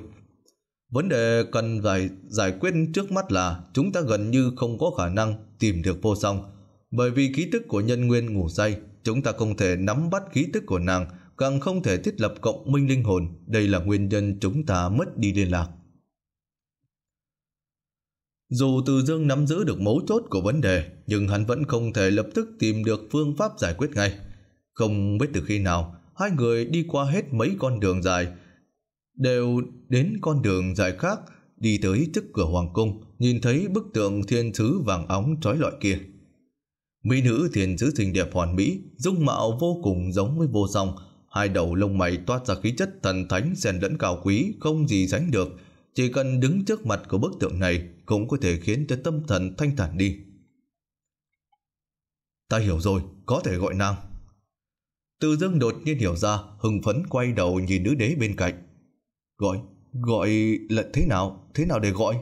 Vấn đề cần giải, giải quyết trước mắt là chúng ta gần như không có khả năng tìm được vô song. Bởi vì khí tức của nhân nguyên ngủ say, chúng ta không thể nắm bắt khí tức của nàng, càng không thể thiết lập cộng minh linh hồn. Đây là nguyên nhân chúng ta mất đi liên lạc. Dù Từ Dương nắm giữ được mấu chốt của vấn đề, nhưng hắn vẫn không thể lập tức tìm được phương pháp giải quyết ngay. Không biết từ khi nào, hai người đi qua hết mấy con đường dài, đều đến con đường dài khác, đi tới trước cửa hoàng cung, nhìn thấy bức tượng thiên sứ vàng óng trói loại kia. Mỹ nữ thiên sứ xinh đẹp hoàn mỹ, dung mạo vô cùng giống với vô song, hai đầu lông mày toát ra khí chất thần thánh xen lẫn cao quý không gì sánh được, chỉ cần đứng trước mặt của bức tượng này cũng có thể khiến cho tâm thần thanh thản đi. Ta hiểu rồi, có thể gọi nàng. Từ dưng đột nhiên hiểu ra, hưng phấn quay đầu nhìn nữ đế bên cạnh. Gọi, gọi là thế nào, thế nào để gọi?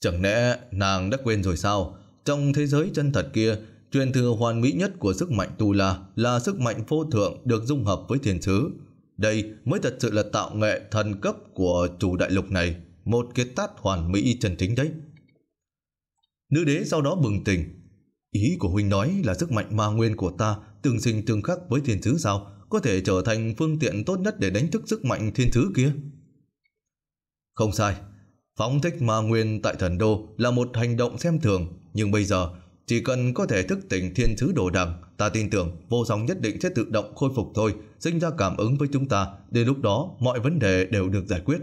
Chẳng lẽ nàng đã quên rồi sao? Trong thế giới chân thật kia, truyền thừa hoàn mỹ nhất của sức mạnh tu la là sức mạnh vô thượng được dung hợp với thiên sứ. Đây mới thật sự là tạo nghệ thần cấp của chủ đại lục này, một kiệt tát hoàn mỹ chân chính đấy. Nữ đế sau đó bừng tỉnh, Ý của huynh nói là sức mạnh ma nguyên của ta tương sinh tương khắc với thiên sứ sao, có thể trở thành phương tiện tốt nhất để đánh thức sức mạnh thiên sứ kia. Không sai, phóng thích ma nguyên tại thần đô là một hành động xem thường, nhưng bây giờ chỉ cần có thể thức tỉnh thiên sứ đồ đằng, ta tin tưởng vô song nhất định sẽ tự động khôi phục thôi, sinh ra cảm ứng với chúng ta, đến lúc đó mọi vấn đề đều được giải quyết.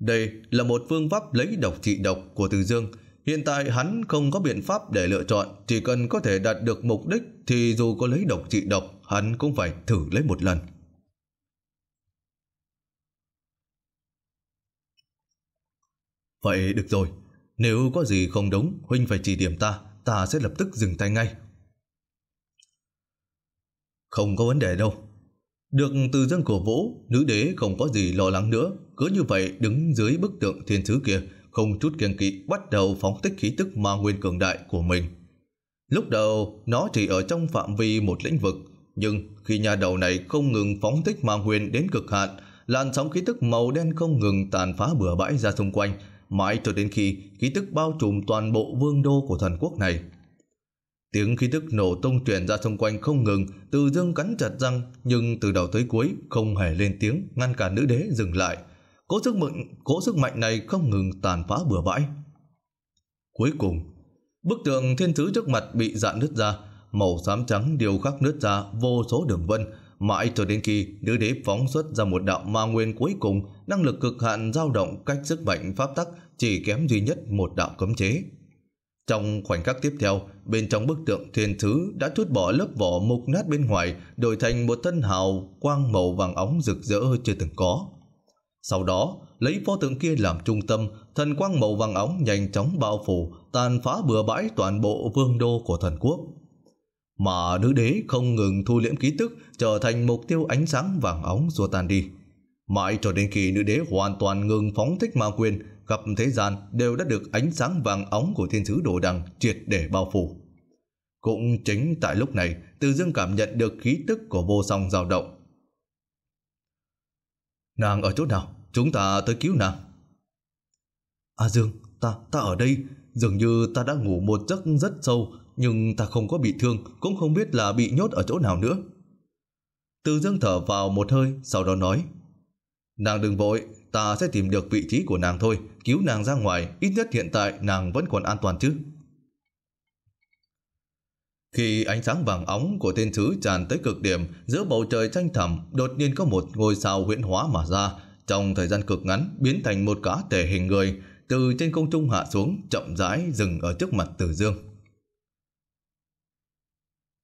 Đây là một phương pháp lấy độc trị độc của Từ Dương, Hiện tại hắn không có biện pháp để lựa chọn, chỉ cần có thể đạt được mục đích thì dù có lấy độc trị độc, hắn cũng phải thử lấy một lần. Vậy được rồi, nếu có gì không đúng, Huynh phải chỉ điểm ta, ta sẽ lập tức dừng tay ngay. Không có vấn đề đâu. Được từ dân của Vũ, nữ đế không có gì lo lắng nữa, cứ như vậy đứng dưới bức tượng thiên sứ kia, không chút kiêng kỵ bắt đầu phóng thích khí tức ma nguyên cường đại của mình. Lúc đầu, nó chỉ ở trong phạm vi một lĩnh vực, nhưng khi nhà đầu này không ngừng phóng thích ma nguyên đến cực hạn, làn sóng khí tức màu đen không ngừng tàn phá bừa bãi ra xung quanh, mãi cho đến khi khí tức bao trùm toàn bộ vương đô của thần quốc này. Tiếng khí tức nổ tung truyền ra xung quanh không ngừng, Từ Dương cắn chặt răng, nhưng từ đầu tới cuối không hề lên tiếng ngăn cản nữ đế dừng lại. Cố sức mạnh, cố sức mạnh này không ngừng tàn phá bừa bãi. Cuối cùng, bức tường thiên sứ trước mặt bị dạn nứt ra, màu xám trắng điều khắc nứt ra vô số đường vân, mãi cho đến khi nữ đế phóng xuất ra một đạo ma nguyên cuối cùng, năng lực cực hạn dao động cách sức mạnh pháp tắc chỉ kém duy nhất một đạo cấm chế. Trong khoảnh khắc tiếp theo, bên trong bức tượng thiên thứ đã trút bỏ lớp vỏ mục nát bên ngoài, đổi thành một thân hào quang màu vàng óng rực rỡ chưa từng có. Sau đó, lấy pho tượng kia làm trung tâm, thần quang màu vàng óng nhanh chóng bao phủ, tàn phá bừa bãi toàn bộ vương đô của thần quốc. Mà nữ đế không ngừng thu liễm ký tức, trở thành mục tiêu ánh sáng vàng óng xua tan đi. Mãi cho đến khi nữ đế hoàn toàn ngừng phóng thích ma quyền, gặp thế gian đều đã được ánh sáng vàng óng của thiên sứ đồ đằng triệt để bao phủ. Cũng chính tại lúc này, Từ Dương cảm nhận được khí tức của vô song dao động. Nàng ở chỗ nào? Chúng ta tới cứu nàng. A à, Dương, ta, ta ở đây. Dường như ta đã ngủ một giấc rất sâu, nhưng ta không có bị thương, cũng không biết là bị nhốt ở chỗ nào nữa. Từ Dương thở vào một hơi, sau đó nói. Nàng đừng vội, ta sẽ tìm được vị trí của nàng thôi, cứu nàng ra ngoài, ít nhất hiện tại nàng vẫn còn an toàn chứ. Khi ánh sáng vàng óng của thiên sứ tràn tới cực điểm, giữa bầu trời xanh thẳm đột nhiên có một ngôi sao huyễn hóa mà ra, trong thời gian cực ngắn biến thành một cá thể hình người, từ trên công trung hạ xuống chậm rãi dừng ở trước mặt Tử Dương.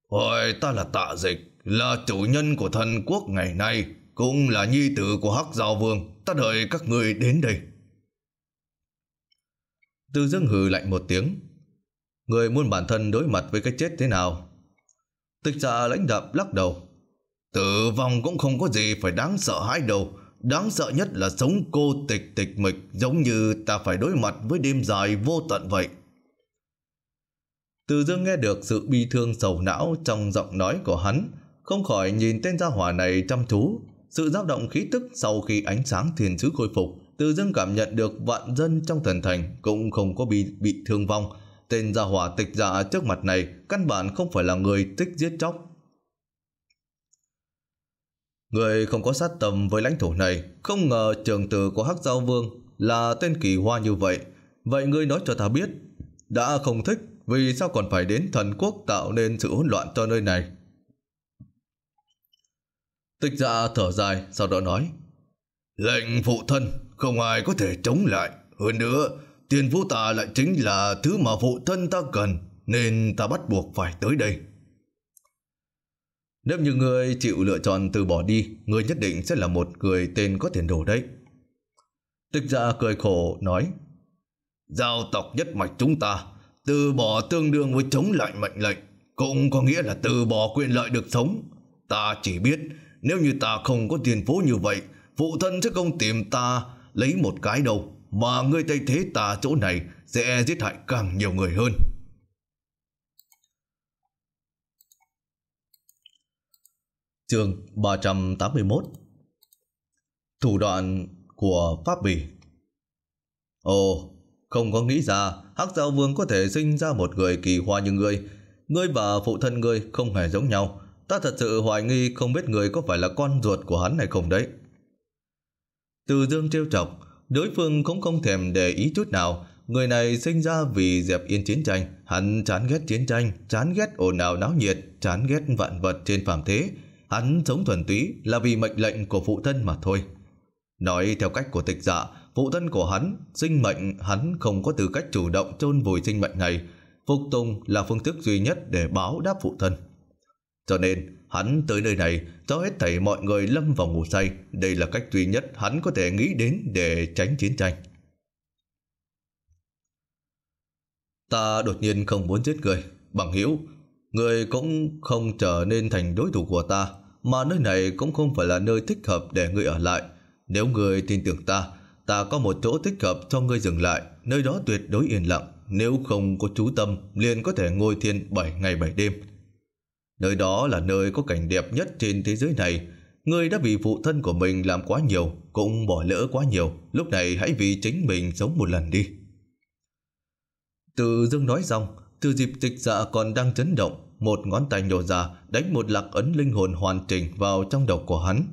Ôi, ta là tạ dịch, là chủ nhân của thần quốc ngày nay, cũng là nhi tử của Hắc Giao Vương, ta đợi các người đến đây. Từ dương hừ lạnh một tiếng, Người muốn bản thân đối mặt với cái chết thế nào? Tịch dạ lãnh đạm lắc đầu. Tử vong cũng không có gì phải đáng sợ hãi đâu. Đáng sợ nhất là sống cô tịch tịch mịch giống như ta phải đối mặt với đêm dài vô tận vậy. Từ dương nghe được sự bi thương sầu não trong giọng nói của hắn, không khỏi nhìn tên gia hỏa này chăm chú. Sự dao động khí tức sau khi ánh sáng thiền sứ khôi phục, từ dương cảm nhận được vạn dân trong thần thành cũng không có bị, bị thương vong, tên gia hỏa tịch dạ trước mặt này căn bản không phải là người thích giết chóc. Người không có sát tâm với lãnh thổ này, không ngờ trường tử của Hắc Giao Vương là tên kỳ hoa như vậy. Vậy ngươi nói cho ta biết, đã không thích vì sao còn phải đến thần quốc tạo nên sự hỗn loạn cho nơi này. Tịch dạ thở dài, sau đó nói, Lệnh phụ thân, không ai có thể chống lại. Hơn nữa, tiền vô tạ lại chính là thứ mà phụ thân ta cần, nên ta bắt buộc phải tới đây. Nếu như người chịu lựa chọn từ bỏ đi, người nhất định sẽ là một người tên có tiền đồ đấy. Tịch gia cười khổ nói, Giao tộc nhất mạch chúng ta, từ bỏ tương đương với chống lại mệnh lệnh, cũng có nghĩa là từ bỏ quyền lợi được sống. Ta chỉ biết, nếu như ta không có tiền phố như vậy, phụ thân sẽ không tìm ta lấy một cái đâu mà ngươi Tây Thế ta chỗ này sẽ giết hại càng nhiều người hơn. Chương 381 Thủ đoạn của Pháp Bỉ Ồ, không có nghĩ ra Hắc Giao Vương có thể sinh ra một người kỳ hoa như ngươi. Ngươi và phụ thân ngươi không hề giống nhau. Ta thật sự hoài nghi không biết người có phải là con ruột của hắn hay không đấy. Từ dương trêu chọc, Đối phương cũng không thèm để ý chút nào. Người này sinh ra vì dẹp yên chiến tranh. Hắn chán ghét chiến tranh, chán ghét ồn ào náo nhiệt, chán ghét vạn vật trên phàm thế. Hắn sống thuần túy là vì mệnh lệnh của phụ thân mà thôi. Nói theo cách của tịch dạ, phụ thân của hắn, sinh mệnh hắn không có tư cách chủ động chôn vùi sinh mệnh này. Phục tùng là phương thức duy nhất để báo đáp phụ thân. Cho nên, Hắn tới nơi này do hết thảy mọi người lâm vào ngủ say. Đây là cách duy nhất hắn có thể nghĩ đến để tránh chiến tranh. Ta đột nhiên không muốn giết người. Bằng hữu người cũng không trở nên thành đối thủ của ta. Mà nơi này cũng không phải là nơi thích hợp để người ở lại. Nếu người tin tưởng ta, ta có một chỗ thích hợp cho ngươi dừng lại. Nơi đó tuyệt đối yên lặng. Nếu không có chú tâm, liền có thể ngồi thiên 7 ngày 7 đêm. Nơi đó là nơi có cảnh đẹp nhất trên thế giới này. Ngươi đã vì phụ thân của mình làm quá nhiều, cũng bỏ lỡ quá nhiều. Lúc này hãy vì chính mình sống một lần đi. Từ dương nói xong, từ dịp tịch dạ còn đang chấn động, một ngón tay nhổ ra đánh một lạc ấn linh hồn hoàn chỉnh vào trong đầu của hắn.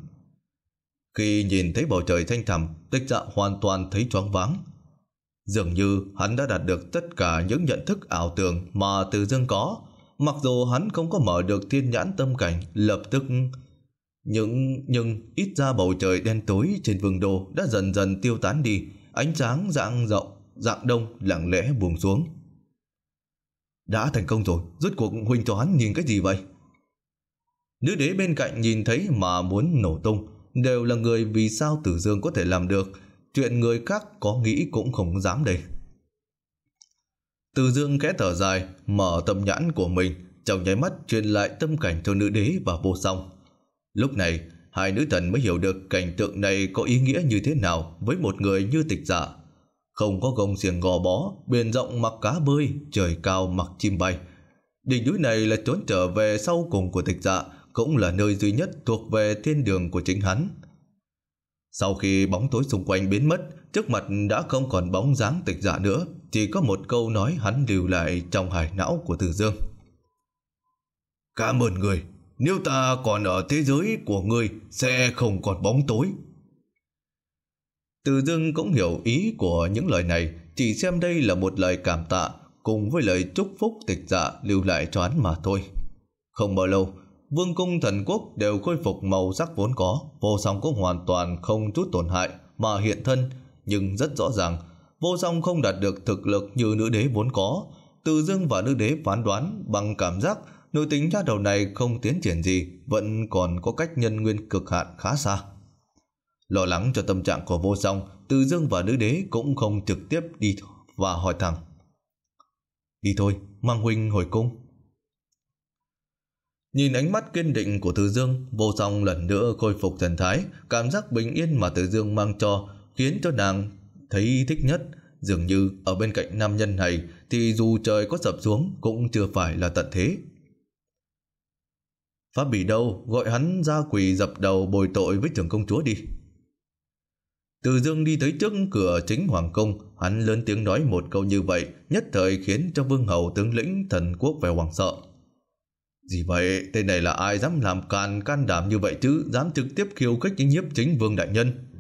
Khi nhìn thấy bầu trời thanh thẳm, tịch dạ hoàn toàn thấy choáng váng. Dường như hắn đã đạt được tất cả những nhận thức ảo tưởng mà từ dương có, Mặc dù hắn không có mở được thiên nhãn tâm cảnh lập tức Nhưng, nhưng ít ra bầu trời đen tối trên vương đô đã dần dần tiêu tán đi Ánh sáng dạng rộng, dạng đông lặng lẽ buông xuống Đã thành công rồi, rốt cuộc huynh cho hắn nhìn cái gì vậy? Nữ đế bên cạnh nhìn thấy mà muốn nổ tung Đều là người vì sao tử dương có thể làm được Chuyện người khác có nghĩ cũng không dám đây từ dương khẽ thở dài, mở tâm nhãn của mình, trong nháy mắt truyền lại tâm cảnh cho nữ đế và vô song. Lúc này, hai nữ thần mới hiểu được cảnh tượng này có ý nghĩa như thế nào với một người như tịch giả. Không có gông xiềng gò bó, biển rộng mặc cá bơi, trời cao mặc chim bay. Đỉnh núi này là trốn trở về sau cùng của tịch dạ, cũng là nơi duy nhất thuộc về thiên đường của chính hắn. Sau khi bóng tối xung quanh biến mất, trước mặt đã không còn bóng dáng tịch dạ nữa chỉ có một câu nói hắn lưu lại trong hải não của Từ Dương. Cảm ơn người, nếu ta còn ở thế giới của người sẽ không còn bóng tối. Từ Dương cũng hiểu ý của những lời này, chỉ xem đây là một lời cảm tạ cùng với lời chúc phúc tịch dạ lưu lại cho hắn mà thôi. Không bao lâu, vương cung thần quốc đều khôi phục màu sắc vốn có, vô song cũng hoàn toàn không chút tổn hại mà hiện thân, nhưng rất rõ ràng vô song không đạt được thực lực như nữ đế vốn có. Từ dương và nữ đế phán đoán bằng cảm giác nội tính nha đầu này không tiến triển gì, vẫn còn có cách nhân nguyên cực hạn khá xa. Lo lắng cho tâm trạng của vô song, từ dương và nữ đế cũng không trực tiếp đi và hỏi thẳng. Đi thôi, mang huynh hồi cung. Nhìn ánh mắt kiên định của Từ Dương, vô song lần nữa khôi phục thần thái, cảm giác bình yên mà Từ Dương mang cho khiến cho nàng thấy thích nhất. Dường như ở bên cạnh nam nhân này thì dù trời có sập xuống cũng chưa phải là tận thế. Pháp Bỉ đâu gọi hắn ra quỳ dập đầu bồi tội với trưởng công chúa đi. Từ dương đi tới trước cửa chính hoàng cung, hắn lớn tiếng nói một câu như vậy, nhất thời khiến cho vương hầu tướng lĩnh thần quốc về hoàng sợ. Gì vậy, tên này là ai dám làm càn can đảm như vậy chứ, dám trực tiếp khiêu khích nhiếp chính vương đại nhân.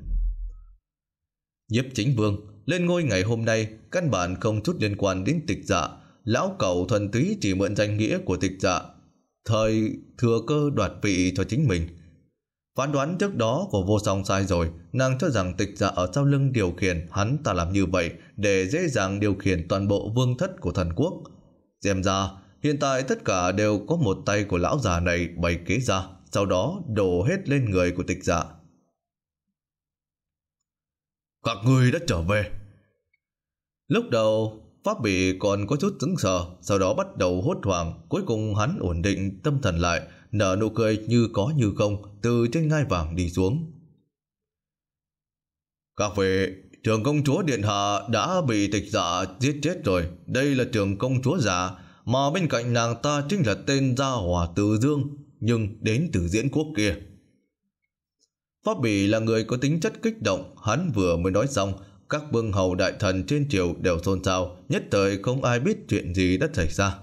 Nhiếp chính vương lên ngôi ngày hôm nay căn bản không chút liên quan đến tịch dạ. Lão cầu thuần túy chỉ mượn danh nghĩa của tịch dạ. Thời thừa cơ đoạt vị cho chính mình. Phán đoán trước đó của vô song sai rồi, nàng cho rằng tịch dạ ở sau lưng điều khiển hắn ta làm như vậy để dễ dàng điều khiển toàn bộ vương thất của thần quốc. Xem ra, hiện tại tất cả đều có một tay của lão già này bày kế ra, sau đó đổ hết lên người của tịch dạ. Các người đã trở về. Lúc đầu, Pháp bị còn có chút cứng sờ, sau đó bắt đầu hốt hoảng. Cuối cùng hắn ổn định tâm thần lại, nở nụ cười như có như không, từ trên ngai vàng đi xuống. Các vị, trường công chúa Điện Hạ đã bị tịch giả giết chết rồi. Đây là trường công chúa giả, mà bên cạnh nàng ta chính là tên gia hòa Từ Dương, nhưng đến từ diễn quốc kia. Pháp Bỉ là người có tính chất kích động, hắn vừa mới nói xong, các vương hầu đại thần trên triều đều xôn xao, nhất thời không ai biết chuyện gì đã xảy ra.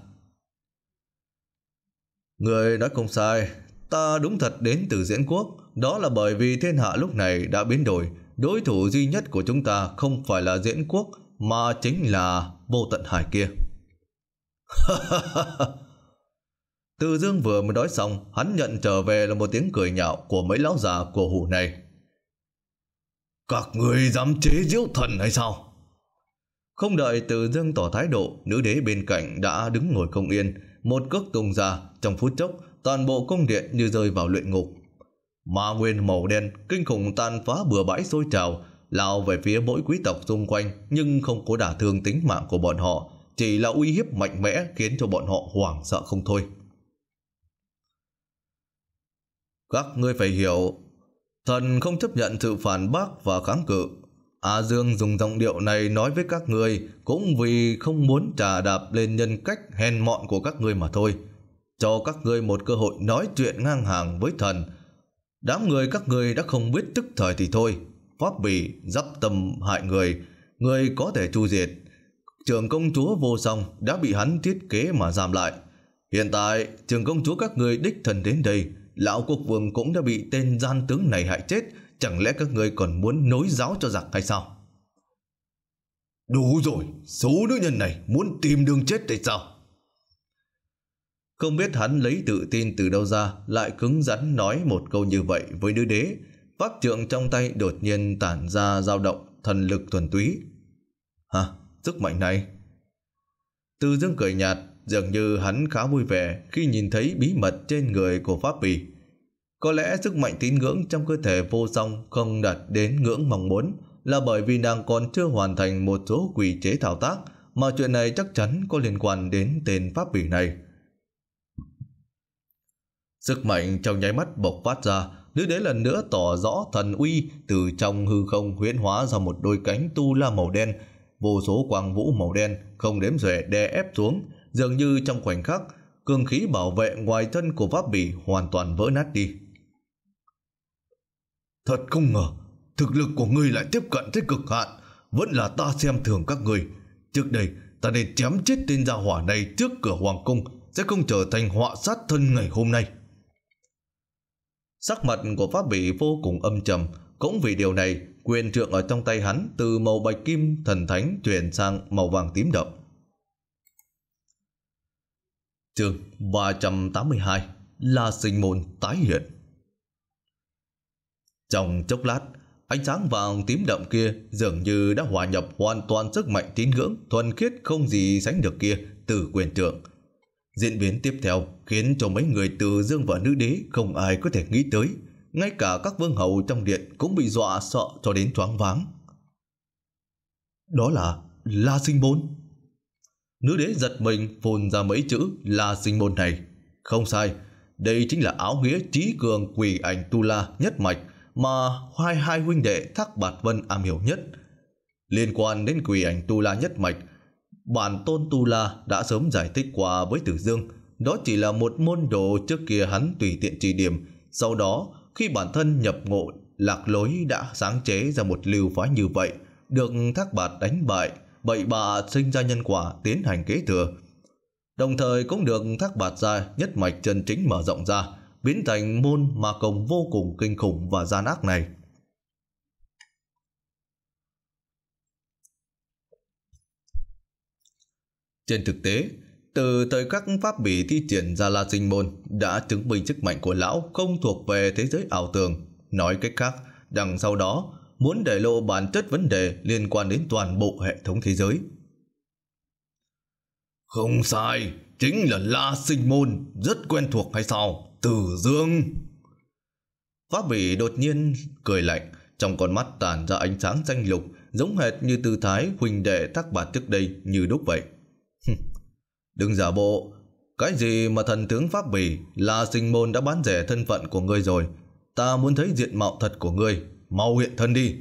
Người nói không sai, ta đúng thật đến từ diễn quốc, đó là bởi vì thiên hạ lúc này đã biến đổi, đối thủ duy nhất của chúng ta không phải là diễn quốc mà chính là vô tận hải kia. Từ dương vừa mới nói xong, hắn nhận trở về là một tiếng cười nhạo của mấy lão già của hủ này. Các người dám chế diễu thần hay sao? Không đợi từ dương tỏ thái độ, nữ đế bên cạnh đã đứng ngồi không yên, một cước tung ra, trong phút chốc, toàn bộ cung điện như rơi vào luyện ngục. Ma nguyên màu đen, kinh khủng tan phá bừa bãi sôi trào, lao về phía mỗi quý tộc xung quanh nhưng không có đả thương tính mạng của bọn họ, chỉ là uy hiếp mạnh mẽ khiến cho bọn họ hoảng sợ không thôi. Các ngươi phải hiểu, thần không chấp nhận sự phản bác và kháng cự. A Dương dùng giọng điệu này nói với các ngươi cũng vì không muốn trà đạp lên nhân cách hèn mọn của các ngươi mà thôi. Cho các ngươi một cơ hội nói chuyện ngang hàng với thần. Đám người các ngươi đã không biết tức thời thì thôi. Pháp bỉ, dắp tâm hại người, người có thể chu diệt. Trường công chúa vô song đã bị hắn thiết kế mà giam lại. Hiện tại, trường công chúa các ngươi đích thần đến đây lão quốc vương cũng đã bị tên gian tướng này hại chết, chẳng lẽ các ngươi còn muốn nối giáo cho giặc hay sao? Đủ rồi, số nữ nhân này muốn tìm đường chết để sao? Không biết hắn lấy tự tin từ đâu ra, lại cứng rắn nói một câu như vậy với nữ đế. Pháp trượng trong tay đột nhiên tản ra dao động, thần lực thuần túy. Hả, sức mạnh này? Từ dương cười nhạt, Dường như hắn khá vui vẻ khi nhìn thấy bí mật trên người của Pháp Bì. Có lẽ sức mạnh tín ngưỡng trong cơ thể vô song không đạt đến ngưỡng mong muốn là bởi vì nàng còn chưa hoàn thành một số quy chế thao tác mà chuyện này chắc chắn có liên quan đến tên Pháp Bì này. Sức mạnh trong nháy mắt bộc phát ra, nữ đế lần nữa tỏ rõ thần uy từ trong hư không huyễn hóa ra một đôi cánh tu la màu đen, vô số quang vũ màu đen không đếm xuể đè ép xuống, Dường như trong khoảnh khắc, cường khí bảo vệ ngoài thân của pháp bỉ hoàn toàn vỡ nát đi. Thật không ngờ, thực lực của ngươi lại tiếp cận tới cực hạn, vẫn là ta xem thường các ngươi. Trước đây, ta nên chém chết tên gia hỏa này trước cửa hoàng cung, sẽ không trở thành họa sát thân ngày hôm nay. Sắc mặt của pháp bỉ vô cùng âm trầm, cũng vì điều này, quyền trượng ở trong tay hắn từ màu bạch kim thần thánh chuyển sang màu vàng tím đậm. Chương 382 La sinh môn tái hiện Trong chốc lát Ánh sáng vàng tím đậm kia dường như đã hòa nhập hoàn toàn sức mạnh tín ngưỡng thuần khiết không gì sánh được kia từ quyền trưởng. Diễn biến tiếp theo khiến cho mấy người từ dương và nữ đế không ai có thể nghĩ tới. Ngay cả các vương hầu trong điện cũng bị dọa sợ cho đến choáng váng. Đó là La Sinh Bốn. Nữ đế giật mình phun ra mấy chữ là sinh môn này. Không sai, đây chính là áo nghĩa trí cường quỷ ảnh tu la nhất mạch mà hai hai huynh đệ Thác Bạt Vân am hiểu nhất. Liên quan đến quỷ ảnh tu la nhất mạch, bản tôn tu la đã sớm giải thích qua với Tử Dương. Đó chỉ là một môn đồ trước kia hắn tùy tiện chỉ điểm. Sau đó, khi bản thân nhập ngộ, lạc lối đã sáng chế ra một lưu phái như vậy, được Thác Bạt đánh bại bậy bạ sinh ra nhân quả tiến hành kế thừa. Đồng thời cũng được thác bạt ra nhất mạch chân chính mở rộng ra, biến thành môn mà công vô cùng kinh khủng và gian ác này. Trên thực tế, từ thời các pháp bị thi triển ra La Sinh Môn đã chứng minh sức mạnh của lão không thuộc về thế giới ảo tưởng. Nói cách khác, đằng sau đó muốn để lộ bản chất vấn đề liên quan đến toàn bộ hệ thống thế giới. Không sai, chính là La Sinh Môn, rất quen thuộc hay sao? Tử Dương. Pháp Bỉ đột nhiên cười lạnh, trong con mắt tàn ra ánh sáng xanh lục, giống hệt như tư thái huynh đệ thác bạt trước đây như đúc vậy. Đừng giả bộ, cái gì mà thần tướng Pháp Bỉ, La Sinh Môn đã bán rẻ thân phận của ngươi rồi, ta muốn thấy diện mạo thật của ngươi, mau hiện thân đi.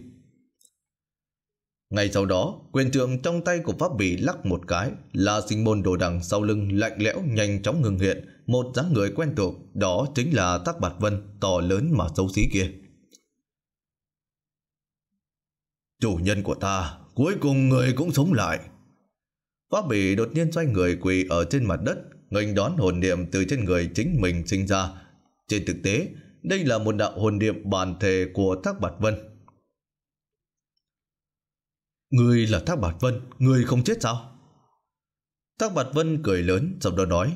Ngay sau đó, quyền trượng trong tay của pháp bị lắc một cái, là sinh môn đồ đằng sau lưng lạnh lẽo nhanh chóng ngừng hiện, một dáng người quen thuộc, đó chính là tác bạt vân, to lớn mà xấu xí kia. Chủ nhân của ta, cuối cùng người cũng sống lại. Pháp bị đột nhiên xoay người quỳ ở trên mặt đất, nghênh đón hồn niệm từ trên người chính mình sinh ra. Trên thực tế, đây là một đạo hồn niệm bản thể của Thác Bạt Vân. Người là Thác Bạt Vân, người không chết sao? Thác Bạt Vân cười lớn, sau đó nói.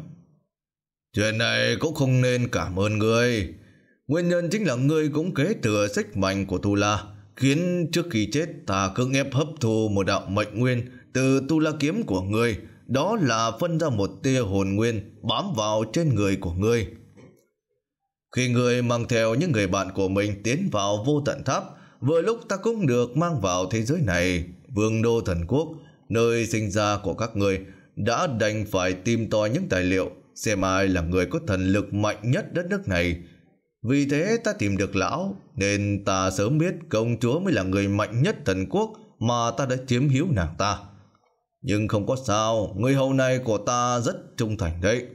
Chuyện này cũng không nên cảm ơn người. Nguyên nhân chính là người cũng kế thừa sách mạnh của Tu La, khiến trước khi chết ta cưỡng ép hấp thu một đạo mệnh nguyên từ Tu La kiếm của người đó là phân ra một tia hồn nguyên bám vào trên người của người khi người mang theo những người bạn của mình tiến vào vô tận tháp, vừa lúc ta cũng được mang vào thế giới này, vương đô thần quốc, nơi sinh ra của các người, đã đành phải tìm tòi những tài liệu, xem ai là người có thần lực mạnh nhất đất nước này. Vì thế ta tìm được lão, nên ta sớm biết công chúa mới là người mạnh nhất thần quốc mà ta đã chiếm hữu nàng ta. Nhưng không có sao, người hầu này của ta rất trung thành đấy.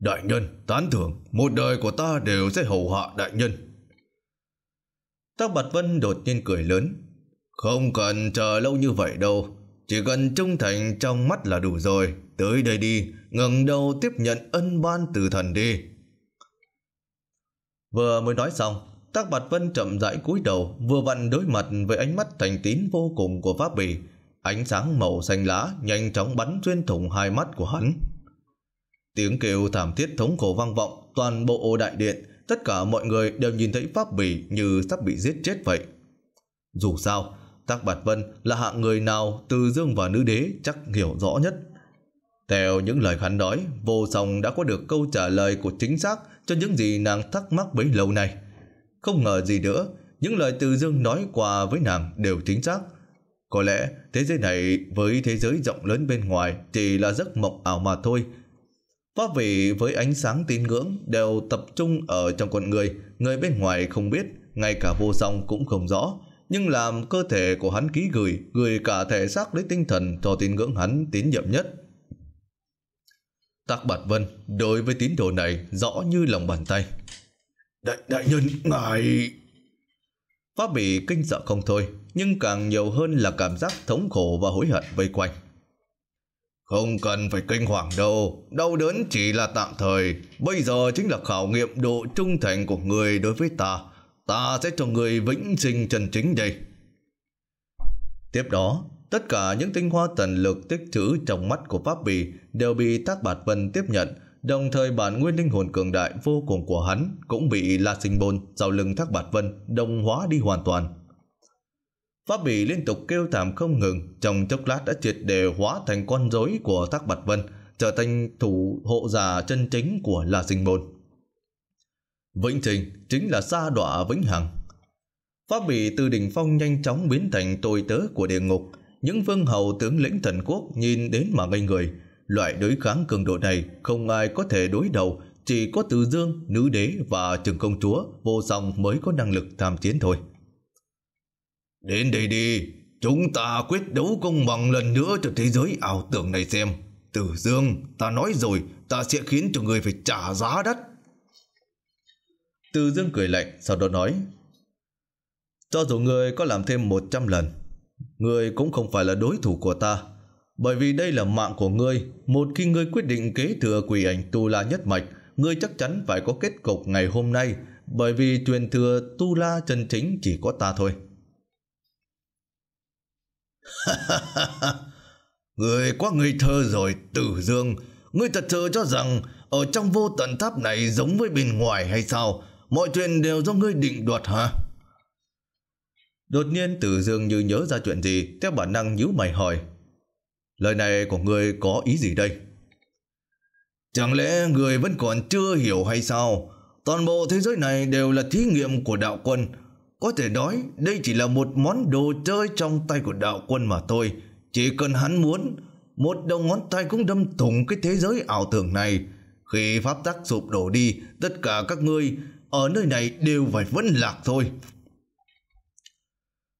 Đại nhân tán thưởng Một đời của ta đều sẽ hầu hạ đại nhân Tắc bạch Vân đột nhiên cười lớn Không cần chờ lâu như vậy đâu Chỉ cần trung thành trong mắt là đủ rồi Tới đây đi ngẩng đầu tiếp nhận ân ban từ thần đi Vừa mới nói xong Tắc bạch Vân chậm rãi cúi đầu Vừa vặn đối mặt với ánh mắt thành tín vô cùng của Pháp Bì Ánh sáng màu xanh lá nhanh chóng bắn xuyên thủng hai mắt của hắn Tiếng kêu thảm thiết thống khổ vang vọng toàn bộ đại điện, tất cả mọi người đều nhìn thấy Pháp Bỉ như sắp bị giết chết vậy. Dù sao, tắc Bạt Vân là hạng người nào từ Dương và Nữ Đế chắc hiểu rõ nhất. Theo những lời hắn nói, vô song đã có được câu trả lời của chính xác cho những gì nàng thắc mắc bấy lâu nay. Không ngờ gì nữa, những lời từ Dương nói qua với nàng đều chính xác. Có lẽ thế giới này với thế giới rộng lớn bên ngoài chỉ là giấc mộng ảo mà thôi, Pháp vị với ánh sáng tín ngưỡng đều tập trung ở trong con người, người bên ngoài không biết, ngay cả vô song cũng không rõ. Nhưng làm cơ thể của hắn ký gửi, gửi cả thể xác lấy tinh thần cho tín ngưỡng hắn tín nhiệm nhất. Tạc bạch Vân đối với tín đồ này rõ như lòng bàn tay. Đại, đại nhân, ngài... Pháp bị kinh sợ không thôi, nhưng càng nhiều hơn là cảm giác thống khổ và hối hận vây quanh. Không cần phải kinh hoàng đâu, đau đớn chỉ là tạm thời. Bây giờ chính là khảo nghiệm độ trung thành của người đối với ta. Ta sẽ cho người vĩnh sinh chân chính đây. Tiếp đó, tất cả những tinh hoa tần lực tích trữ trong mắt của Pháp Bì đều bị Tác Bạt Vân tiếp nhận, đồng thời bản nguyên linh hồn cường đại vô cùng của hắn cũng bị La Sinh Bôn sau lưng Thác Bạt Vân đồng hóa đi hoàn toàn. Pháp Bị liên tục kêu thảm không ngừng, trong chốc lát đã triệt để hóa thành con rối của Thác Bạch Vân, trở thành thủ hộ giả chân chính của La Sinh Môn. Vĩnh Trình chính là sa đọa vĩnh hằng. Pháp Bị từ đỉnh phong nhanh chóng biến thành tồi tớ của địa ngục, những vương hầu tướng lĩnh thần quốc nhìn đến mà ngây người. Loại đối kháng cường độ này không ai có thể đối đầu, chỉ có Từ Dương, Nữ Đế và Trường Công Chúa vô song mới có năng lực tham chiến thôi. Đến đây đi, chúng ta quyết đấu công bằng lần nữa cho thế giới ảo tưởng này xem. Tử Dương, ta nói rồi, ta sẽ khiến cho người phải trả giá đắt. Từ Dương cười lạnh, sau đó nói. Cho dù người có làm thêm 100 lần, người cũng không phải là đối thủ của ta. Bởi vì đây là mạng của ngươi, một khi ngươi quyết định kế thừa quỷ ảnh tu la nhất mạch, ngươi chắc chắn phải có kết cục ngày hôm nay, bởi vì truyền thừa tu la chân chính chỉ có ta thôi. người quá ngây thơ rồi tử dương Ngươi thật sự cho rằng Ở trong vô tận tháp này giống với bên ngoài hay sao Mọi chuyện đều do ngươi định đoạt hả Đột nhiên tử dương như nhớ ra chuyện gì Theo bản năng nhíu mày hỏi Lời này của ngươi có ý gì đây Chẳng lẽ người vẫn còn chưa hiểu hay sao Toàn bộ thế giới này đều là thí nghiệm của đạo quân có thể nói đây chỉ là một món đồ chơi trong tay của đạo quân mà thôi. Chỉ cần hắn muốn, một đầu ngón tay cũng đâm thủng cái thế giới ảo tưởng này. Khi pháp tắc sụp đổ đi, tất cả các ngươi ở nơi này đều phải vẫn lạc thôi.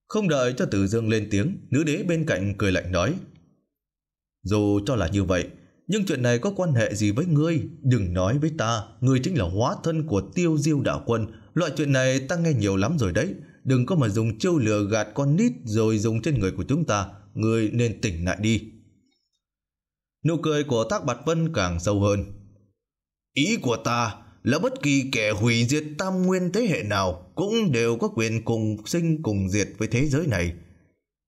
Không đợi cho Tử Dương lên tiếng, nữ đế bên cạnh cười lạnh nói. Dù cho là như vậy, nhưng chuyện này có quan hệ gì với ngươi? Đừng nói với ta, ngươi chính là hóa thân của tiêu diêu đạo quân, Loại chuyện này ta nghe nhiều lắm rồi đấy. Đừng có mà dùng chiêu lừa gạt con nít rồi dùng trên người của chúng ta. Người nên tỉnh lại đi. Nụ cười của Thác Bạt Vân càng sâu hơn. Ý của ta là bất kỳ kẻ hủy diệt tam nguyên thế hệ nào cũng đều có quyền cùng sinh cùng diệt với thế giới này.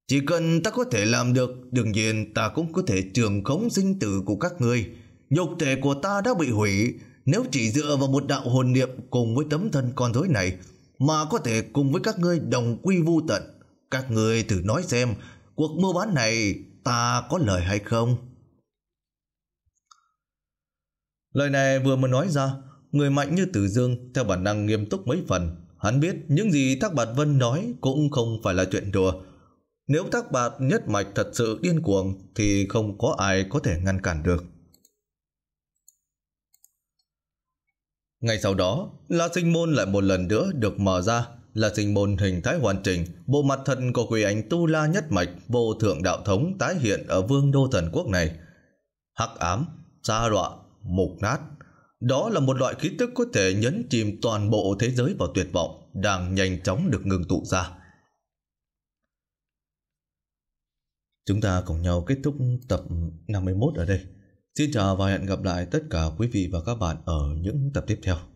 Chỉ cần ta có thể làm được, đương nhiên ta cũng có thể trường khống sinh tử của các ngươi. Nhục thể của ta đã bị hủy, nếu chỉ dựa vào một đạo hồn niệm cùng với tấm thân con rối này mà có thể cùng với các ngươi đồng quy vu tận, các ngươi thử nói xem cuộc mua bán này ta có lời hay không? Lời này vừa mới nói ra, người mạnh như Tử Dương theo bản năng nghiêm túc mấy phần. Hắn biết những gì Thác Bạt Vân nói cũng không phải là chuyện đùa. Nếu Thác Bạt nhất mạch thật sự điên cuồng thì không có ai có thể ngăn cản được. Ngay sau đó, La Sinh Môn lại một lần nữa được mở ra. La Sinh Môn hình thái hoàn chỉnh, bộ mặt thần của quỷ ảnh Tu La Nhất Mạch vô thượng đạo thống tái hiện ở vương đô thần quốc này. Hắc ám, xa đọa, mục nát. Đó là một loại khí tức có thể nhấn chìm toàn bộ thế giới vào tuyệt vọng, đang nhanh chóng được ngừng tụ ra. Chúng ta cùng nhau kết thúc tập 51 ở đây. Xin chào và hẹn gặp lại tất cả quý vị và các bạn ở những tập tiếp theo.